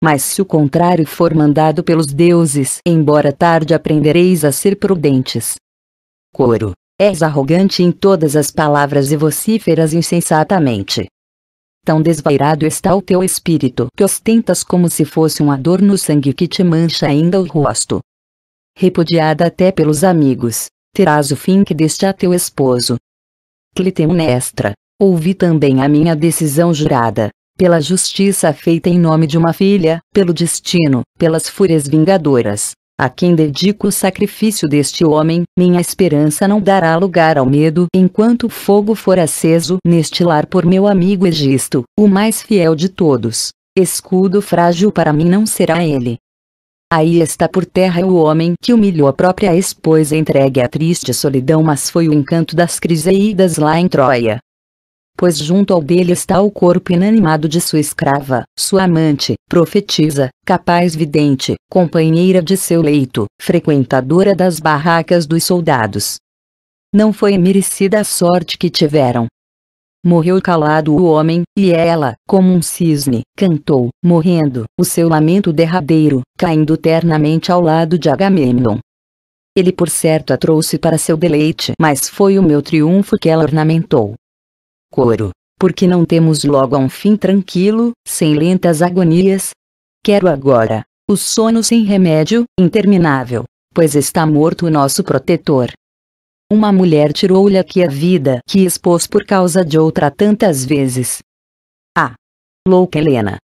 A: Mas se o contrário for mandado pelos deuses, embora tarde aprendereis a ser prudentes. Coro, és arrogante em todas as palavras e vocíferas insensatamente, Tão desvairado está o teu espírito que ostentas como se fosse um adorno sangue que te mancha ainda o rosto. Repudiada até pelos amigos, terás o fim que deste a teu esposo. Clitemnestra, ouvi também a minha decisão jurada, pela justiça feita em nome de uma filha, pelo destino, pelas fúrias vingadoras, a quem dedico o sacrifício deste homem, minha esperança não dará lugar ao medo enquanto o fogo for aceso neste lar por meu amigo Egisto, o mais fiel de todos. Escudo frágil para mim não será ele. Aí está por terra o homem que humilhou a própria esposa entregue à triste solidão mas foi o encanto das Criseídas lá em Troia, pois junto ao dele está o corpo inanimado de sua escrava, sua amante, profetisa, capaz vidente, companheira de seu leito, frequentadora das barracas dos soldados. Não foi merecida a sorte que tiveram. Morreu calado o homem, e ela, como um cisne, cantou, morrendo, o seu lamento derradeiro, caindo ternamente ao lado de Agamemnon. Ele por certo a trouxe para seu deleite, mas foi o meu triunfo que ela ornamentou coro, porque não temos logo um fim tranquilo, sem lentas agonias? Quero agora, o sono sem remédio, interminável, pois está morto o nosso protetor. Uma mulher tirou-lhe aqui a vida que expôs por causa de outra tantas vezes. Ah! Louca Helena!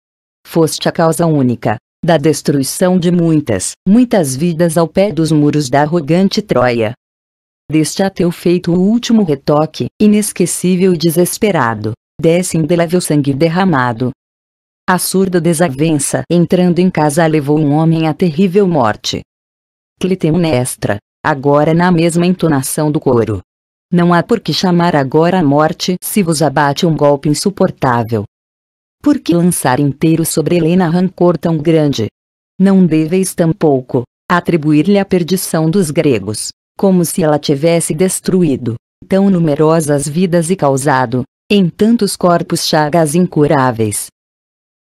A: Foste a causa única, da destruição de muitas, muitas vidas ao pé dos muros da arrogante Troia, deste ateu feito o último retoque, inesquecível e desesperado, desce indelével sangue derramado. A surda desavença entrando em casa levou um homem à terrível morte. Clitemnestra, é agora na mesma entonação do coro. Não há por que chamar agora a morte se vos abate um golpe insuportável. Por que lançar inteiro sobre Helena rancor tão grande? Não deveis tampouco atribuir-lhe a perdição dos gregos como se ela tivesse destruído tão numerosas vidas e causado, em tantos corpos chagas incuráveis.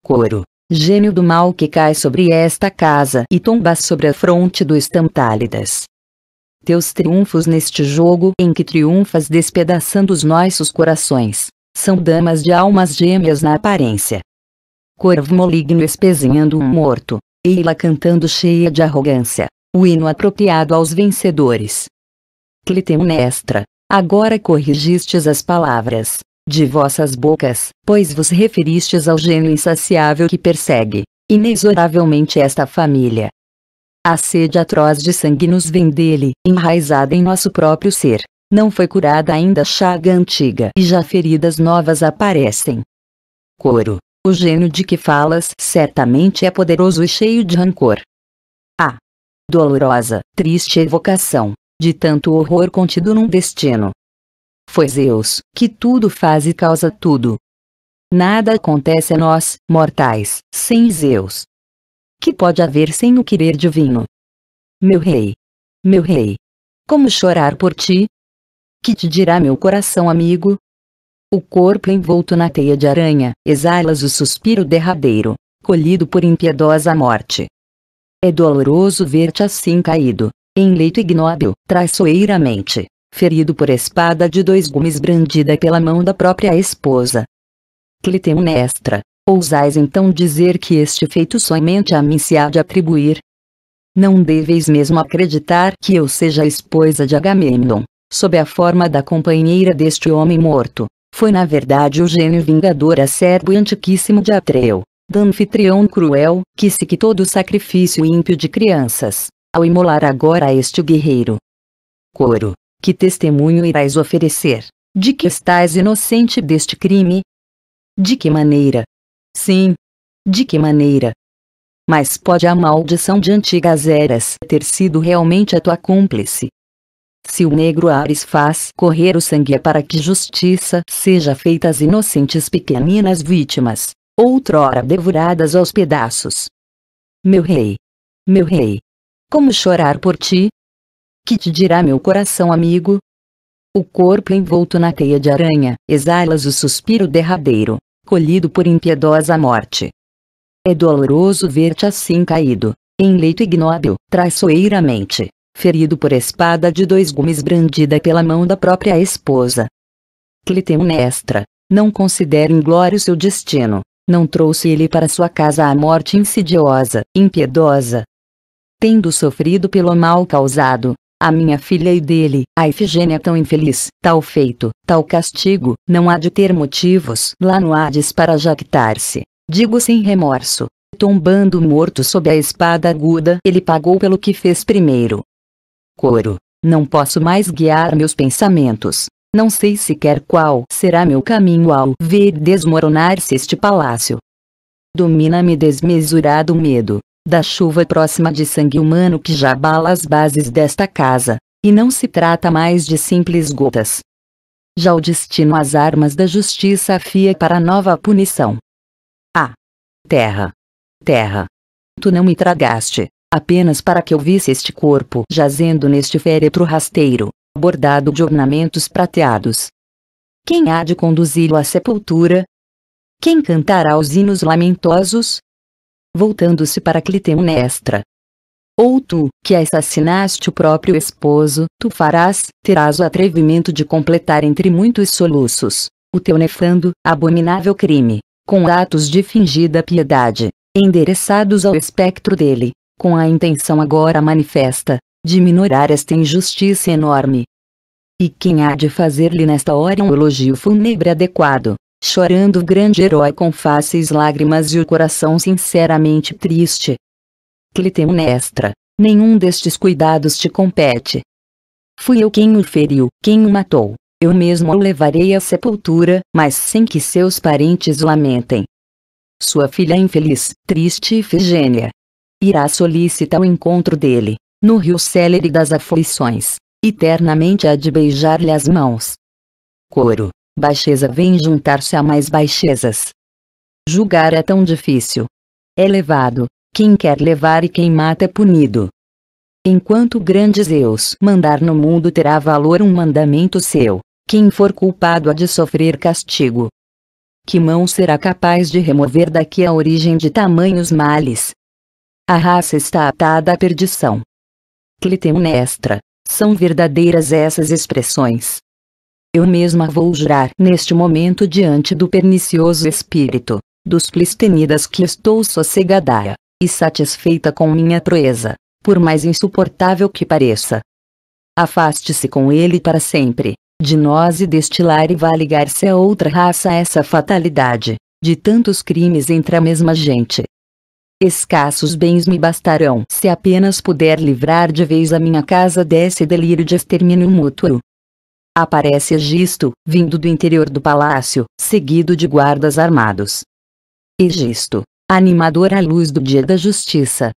A: Coro, gênio do mal que cai sobre esta casa e tomba sobre a fronte do Estamtálidas. Teus triunfos neste jogo em que triunfas despedaçando os nossos corações, são damas de almas gêmeas na aparência. Corvo maligno espezinhando um morto, e ela cantando cheia de arrogância, o hino apropriado aos vencedores. Clitemnestra, agora corrigistes as palavras de vossas bocas, pois vos referistes ao gênio insaciável que persegue, inexoravelmente esta família. A sede atroz de sangue nos vem dele, enraizada em nosso próprio ser. Não foi curada ainda a chaga antiga e já feridas novas aparecem. Coro. O gênio de que falas certamente é poderoso e cheio de rancor dolorosa, triste evocação, de tanto horror contido num destino. Foi Zeus, que tudo faz e causa tudo. Nada acontece a nós, mortais, sem Zeus. Que pode haver sem o querer divino? Meu rei! Meu rei! Como chorar por ti? Que te dirá meu coração amigo? O corpo envolto na teia de aranha, exalas o suspiro derradeiro, colhido por impiedosa morte. É doloroso ver-te assim caído, em leito ignóbil, traiçoeiramente, ferido por espada de dois gumes brandida pela mão da própria esposa. Clitemnestra, ousais então dizer que este feito somente a mim se há de atribuir? Não deveis mesmo acreditar que eu seja a esposa de Agamemnon, sob a forma da companheira deste homem morto, foi na verdade o gênio vingador acerbo e antiquíssimo de Atreu, do anfitrião cruel, que se quitou do sacrifício ímpio de crianças, ao imolar agora este guerreiro. Coro, que testemunho irás oferecer, de que estás inocente deste crime? De que maneira? Sim. De que maneira? Mas pode a maldição de antigas eras ter sido realmente a tua cúmplice? Se o negro Ares faz correr o sangue é para que justiça seja feita às inocentes pequeninas vítimas, outrora devoradas aos pedaços. Meu rei! Meu rei! Como chorar por ti? Que te dirá meu coração amigo? O corpo envolto na teia de aranha, exalas o suspiro derradeiro, colhido por impiedosa morte. É doloroso ver-te assim caído, em leito ignóbil, traiçoeiramente, ferido por espada de dois gumes brandida pela mão da própria esposa. Clitemnestra, não considere inglório seu destino, não trouxe ele para sua casa a morte insidiosa, impiedosa. Tendo sofrido pelo mal causado, a minha filha e dele, a Ifigênia tão infeliz, tal feito, tal castigo, não há de ter motivos, lá no Hades para jactar-se. Digo sem remorso, tombando morto sob a espada aguda, ele pagou pelo que fez primeiro. Coro. Não posso mais guiar meus pensamentos não sei sequer qual será meu caminho ao ver desmoronar-se este palácio. Domina-me desmesurado medo da chuva próxima de sangue humano que já abala as bases desta casa, e não se trata mais de simples gotas. Já o destino às armas da justiça afia para nova punição. Ah! Terra! Terra! Tu não me tragaste, apenas para que eu visse este corpo jazendo neste féretro rasteiro, bordado de ornamentos prateados. Quem há de conduzi-lo à sepultura? Quem cantará os hinos lamentosos? Voltando-se para Clitemnestra. Ou tu, que assassinaste o próprio esposo, tu farás, terás o atrevimento de completar entre muitos soluços, o teu nefando, abominável crime, com atos de fingida piedade, endereçados ao espectro dele, com a intenção agora manifesta, de minorar esta injustiça enorme. E quem há de fazer-lhe nesta hora um elogio fúnebre adequado, chorando o grande herói com fáceis lágrimas e o coração sinceramente triste? Clitemnestra, nenhum destes cuidados te compete. Fui eu quem o feriu, quem o matou, eu mesmo o levarei à sepultura, mas sem que seus parentes lamentem. Sua filha infeliz, triste Ifigênia, irá solícita ao encontro dele, no rio célere das aflições, eternamente há de beijar-lhe as mãos. Coro, baixeza vem juntar-se a mais baixezas. Julgar é tão difícil. É levado, quem quer levar e quem mata é punido. Enquanto grande Zeus mandar no mundo terá valor um mandamento seu, quem for culpado há de sofrer castigo. Que mão será capaz de remover daqui a origem de tamanhos males? A raça está atada à perdição, clitemnestra. São verdadeiras essas expressões. Eu mesma vou jurar neste momento diante do pernicioso espírito dos Plistenidas que estou sossegadaia e satisfeita com minha proeza, por mais insuportável que pareça. Afaste-se com ele para sempre, de nós e deste lar e vá ligar-se a outra raça essa fatalidade, de tantos crimes entre a mesma gente, Escassos bens me bastarão se apenas puder livrar de vez a minha casa desse delírio de extermínio mútuo. Aparece Egisto, vindo do interior do palácio, seguido de guardas armados. Egisto, animador à luz do dia da justiça.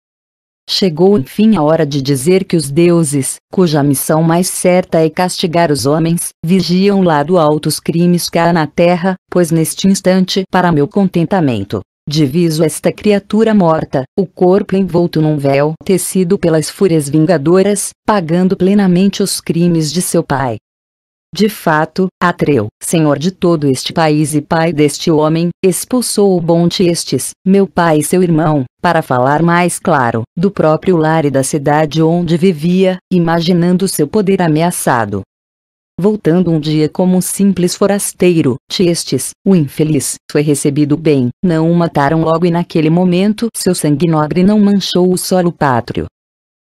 A: Chegou enfim a hora de dizer que os deuses, cuja missão mais certa é castigar os homens, vigiam lá do alto os crimes que há na terra, pois neste instante, para meu contentamento, Diviso esta criatura morta, o corpo envolto num véu tecido pelas fúrias vingadoras, pagando plenamente os crimes de seu pai. De fato, Atreu, senhor de todo este país e pai deste homem, expulsou o bonte estes, meu pai e seu irmão, para falar mais claro, do próprio lar e da cidade onde vivia, imaginando seu poder ameaçado voltando um dia como um simples forasteiro. Tiestes, o infeliz, foi recebido bem, não o mataram logo e naquele momento seu sangue nobre não manchou o solo pátrio.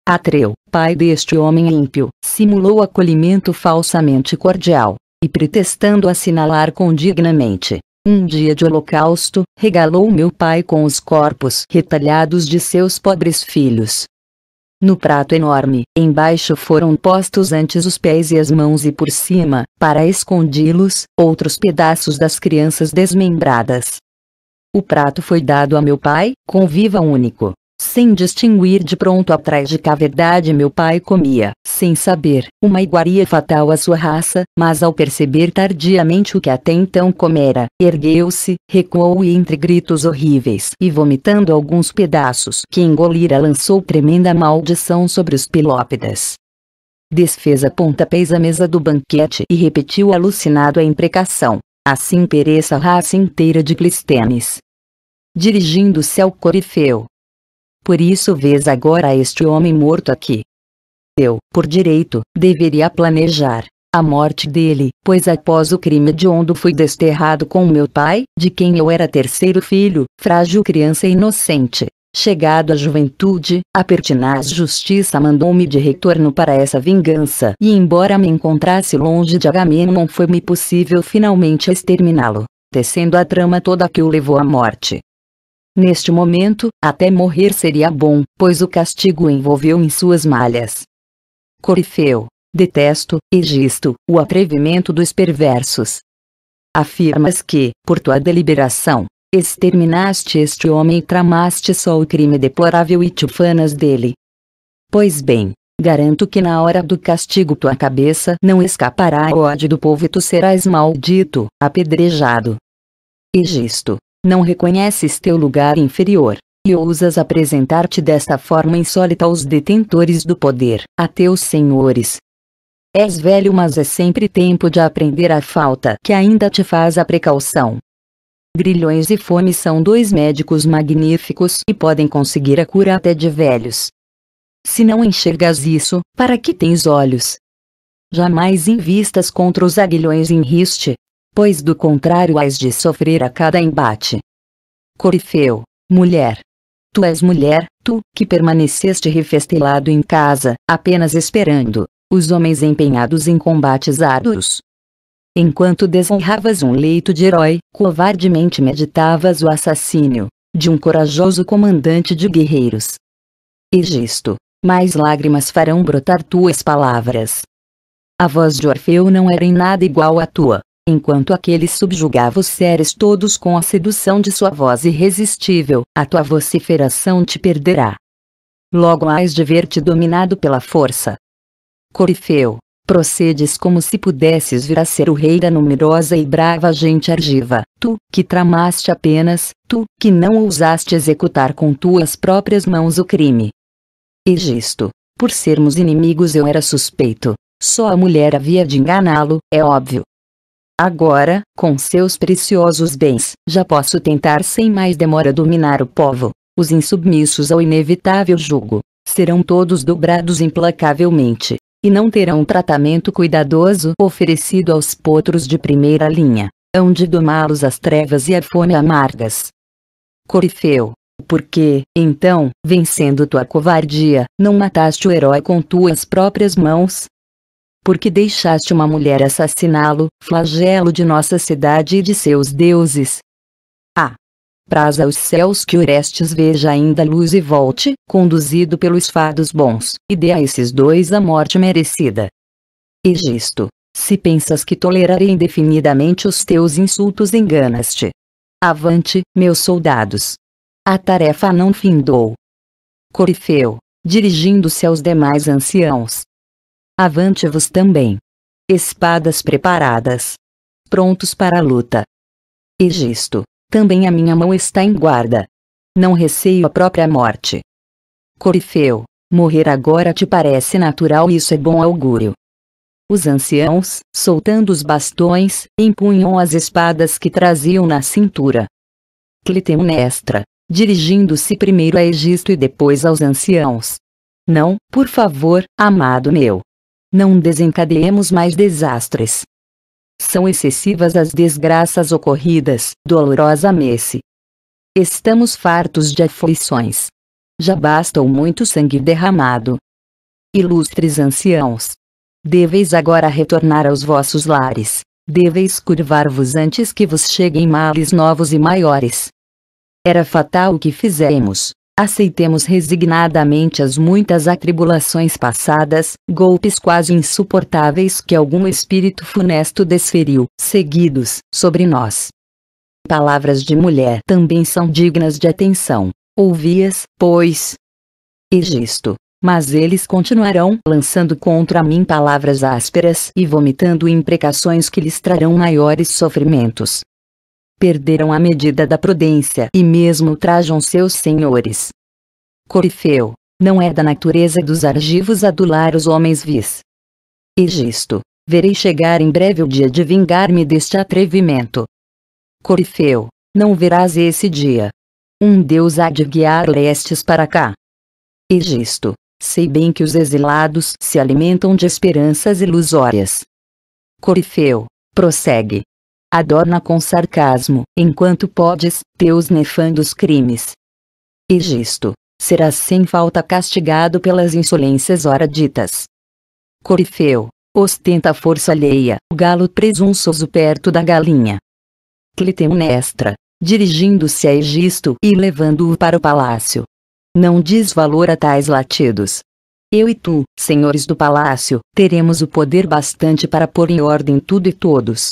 A: Atreu, pai deste homem ímpio, simulou acolhimento falsamente cordial, e pretextando assinalar condignamente, um dia de holocausto, regalou meu pai com os corpos retalhados de seus pobres filhos, no prato enorme, embaixo foram postos antes os pés e as mãos e por cima, para escondi-los, outros pedaços das crianças desmembradas. O prato foi dado a meu pai, com viva único. Sem distinguir de pronto atrás a trágica verdade, meu pai comia, sem saber, uma iguaria fatal à sua raça, mas ao perceber tardiamente o que até então comera, ergueu-se, recuou e entre gritos horríveis e vomitando alguns pedaços que engolira lançou tremenda maldição sobre os pilópidas. Desfez a pontapés a mesa do banquete e repetiu alucinado a imprecação. Assim pereça a raça inteira de Clistenes. Dirigindo-se ao Corifeu, por isso vês agora este homem morto aqui. Eu, por direito, deveria planejar a morte dele, pois após o crime de onde fui desterrado com meu pai, de quem eu era terceiro filho, frágil criança inocente. Chegado à juventude, a pertinaz justiça mandou-me de retorno para essa vingança e embora me encontrasse longe de Agamemnon foi-me possível finalmente exterminá-lo, tecendo a trama toda que o levou à morte. Neste momento, até morrer seria bom, pois o castigo envolveu em suas malhas. Corifeu. Detesto, Egisto, o atrevimento dos perversos. Afirmas que, por tua deliberação, exterminaste este homem e tramaste só o crime deplorável e te ufanas dele. Pois bem, garanto que na hora do castigo tua cabeça não escapará ao ódio do povo e tu serás maldito, apedrejado. Egisto, não reconheces teu lugar inferior, e ousas apresentar-te desta forma insólita aos detentores do poder, a teus senhores. És velho, mas é sempre tempo de aprender a falta que ainda te faz a precaução. Grilhões e fome são dois médicos magníficos e podem conseguir a cura até de velhos. Se não enxergas isso, para que tens olhos? Jamais invistas contra os aguilhões em riste, pois do contrário hás de sofrer a cada embate. Corifeu, mulher. Tu és mulher, tu, que permaneceste refestelado em casa, apenas esperando, os homens empenhados em combates árduos. Enquanto desonravas um leito de herói, covardemente meditavas o assassínio, de um corajoso comandante de guerreiros. Egisto, mais lágrimas farão brotar tuas palavras. A voz de Orfeu não era em nada igual à tua enquanto aquele subjugava os seres todos com a sedução de sua voz irresistível, a tua vociferação te perderá. Logo hás de ver-te dominado pela força. Corifeu, procedes como se pudesses vir a ser o rei da numerosa e brava gente argiva, tu, que tramaste apenas, tu, que não ousaste executar com tuas próprias mãos o crime. Egisto, por sermos inimigos eu era suspeito, só a mulher havia de enganá-lo, é óbvio, Agora, com seus preciosos bens, já posso tentar sem mais demora dominar o povo. Os insubmissos ao inevitável jugo serão todos dobrados implacavelmente, e não terão tratamento cuidadoso oferecido aos potros de primeira linha, hão de domá-los as trevas e a fome amargas. Corifeu, por que, então, vencendo tua covardia, não mataste o herói com tuas próprias mãos? porque deixaste uma mulher assassiná-lo, flagelo de nossa cidade e de seus deuses. Ah! Praza aos céus que Orestes veja ainda a luz e volte, conduzido pelos fados bons, e dê a esses dois a morte merecida. Egisto, se pensas que tolerarei indefinidamente os teus insultos enganas-te. Avante, meus soldados! A tarefa não findou. Corifeu, dirigindo-se aos demais anciãos, avante-vos também. Espadas preparadas. Prontos para a luta. E gisto, também a minha mão está em guarda. Não receio a própria morte. Corifeu, morrer agora te parece natural e isso é bom augúrio. Os anciãos, soltando os bastões, empunham as espadas que traziam na cintura. Clitemnestra, dirigindo-se primeiro a Egisto e depois aos anciãos. Não, por favor, amado meu, não desencadeemos mais desastres. São excessivas as desgraças ocorridas, dolorosa messe. Estamos fartos de aflições. Já basta o muito sangue derramado. Ilustres anciãos! Deveis agora retornar aos vossos lares, deveis curvar-vos antes que vos cheguem males novos e maiores. Era fatal o que fizemos aceitemos resignadamente as muitas atribulações passadas, golpes quase insuportáveis que algum espírito funesto desferiu, seguidos, sobre nós. Palavras de mulher também são dignas de atenção. Ouvi-as, pois. Egisto. Mas eles continuarão lançando contra mim palavras ásperas e vomitando imprecações que lhes trarão maiores sofrimentos perderam a medida da prudência e mesmo trajam seus senhores. Corifeu, não é da natureza dos argivos adular os homens vis. Egisto, verei chegar em breve o dia de vingar-me deste atrevimento. Corifeu, não verás esse dia. Um Deus há de guiar orestes para cá. Egisto, sei bem que os exilados se alimentam de esperanças ilusórias. Corifeu, prossegue adorna com sarcasmo, enquanto podes, teus nefandos crimes. Egisto, serás sem falta castigado pelas insolências ora ditas. Corifeu, ostenta a força alheia, o galo presunçoso perto da galinha. Clitemnestra, dirigindo-se a Egisto e levando-o para o palácio. Não diz valor a tais latidos. Eu e tu, senhores do palácio, teremos o poder bastante para pôr em ordem tudo e todos.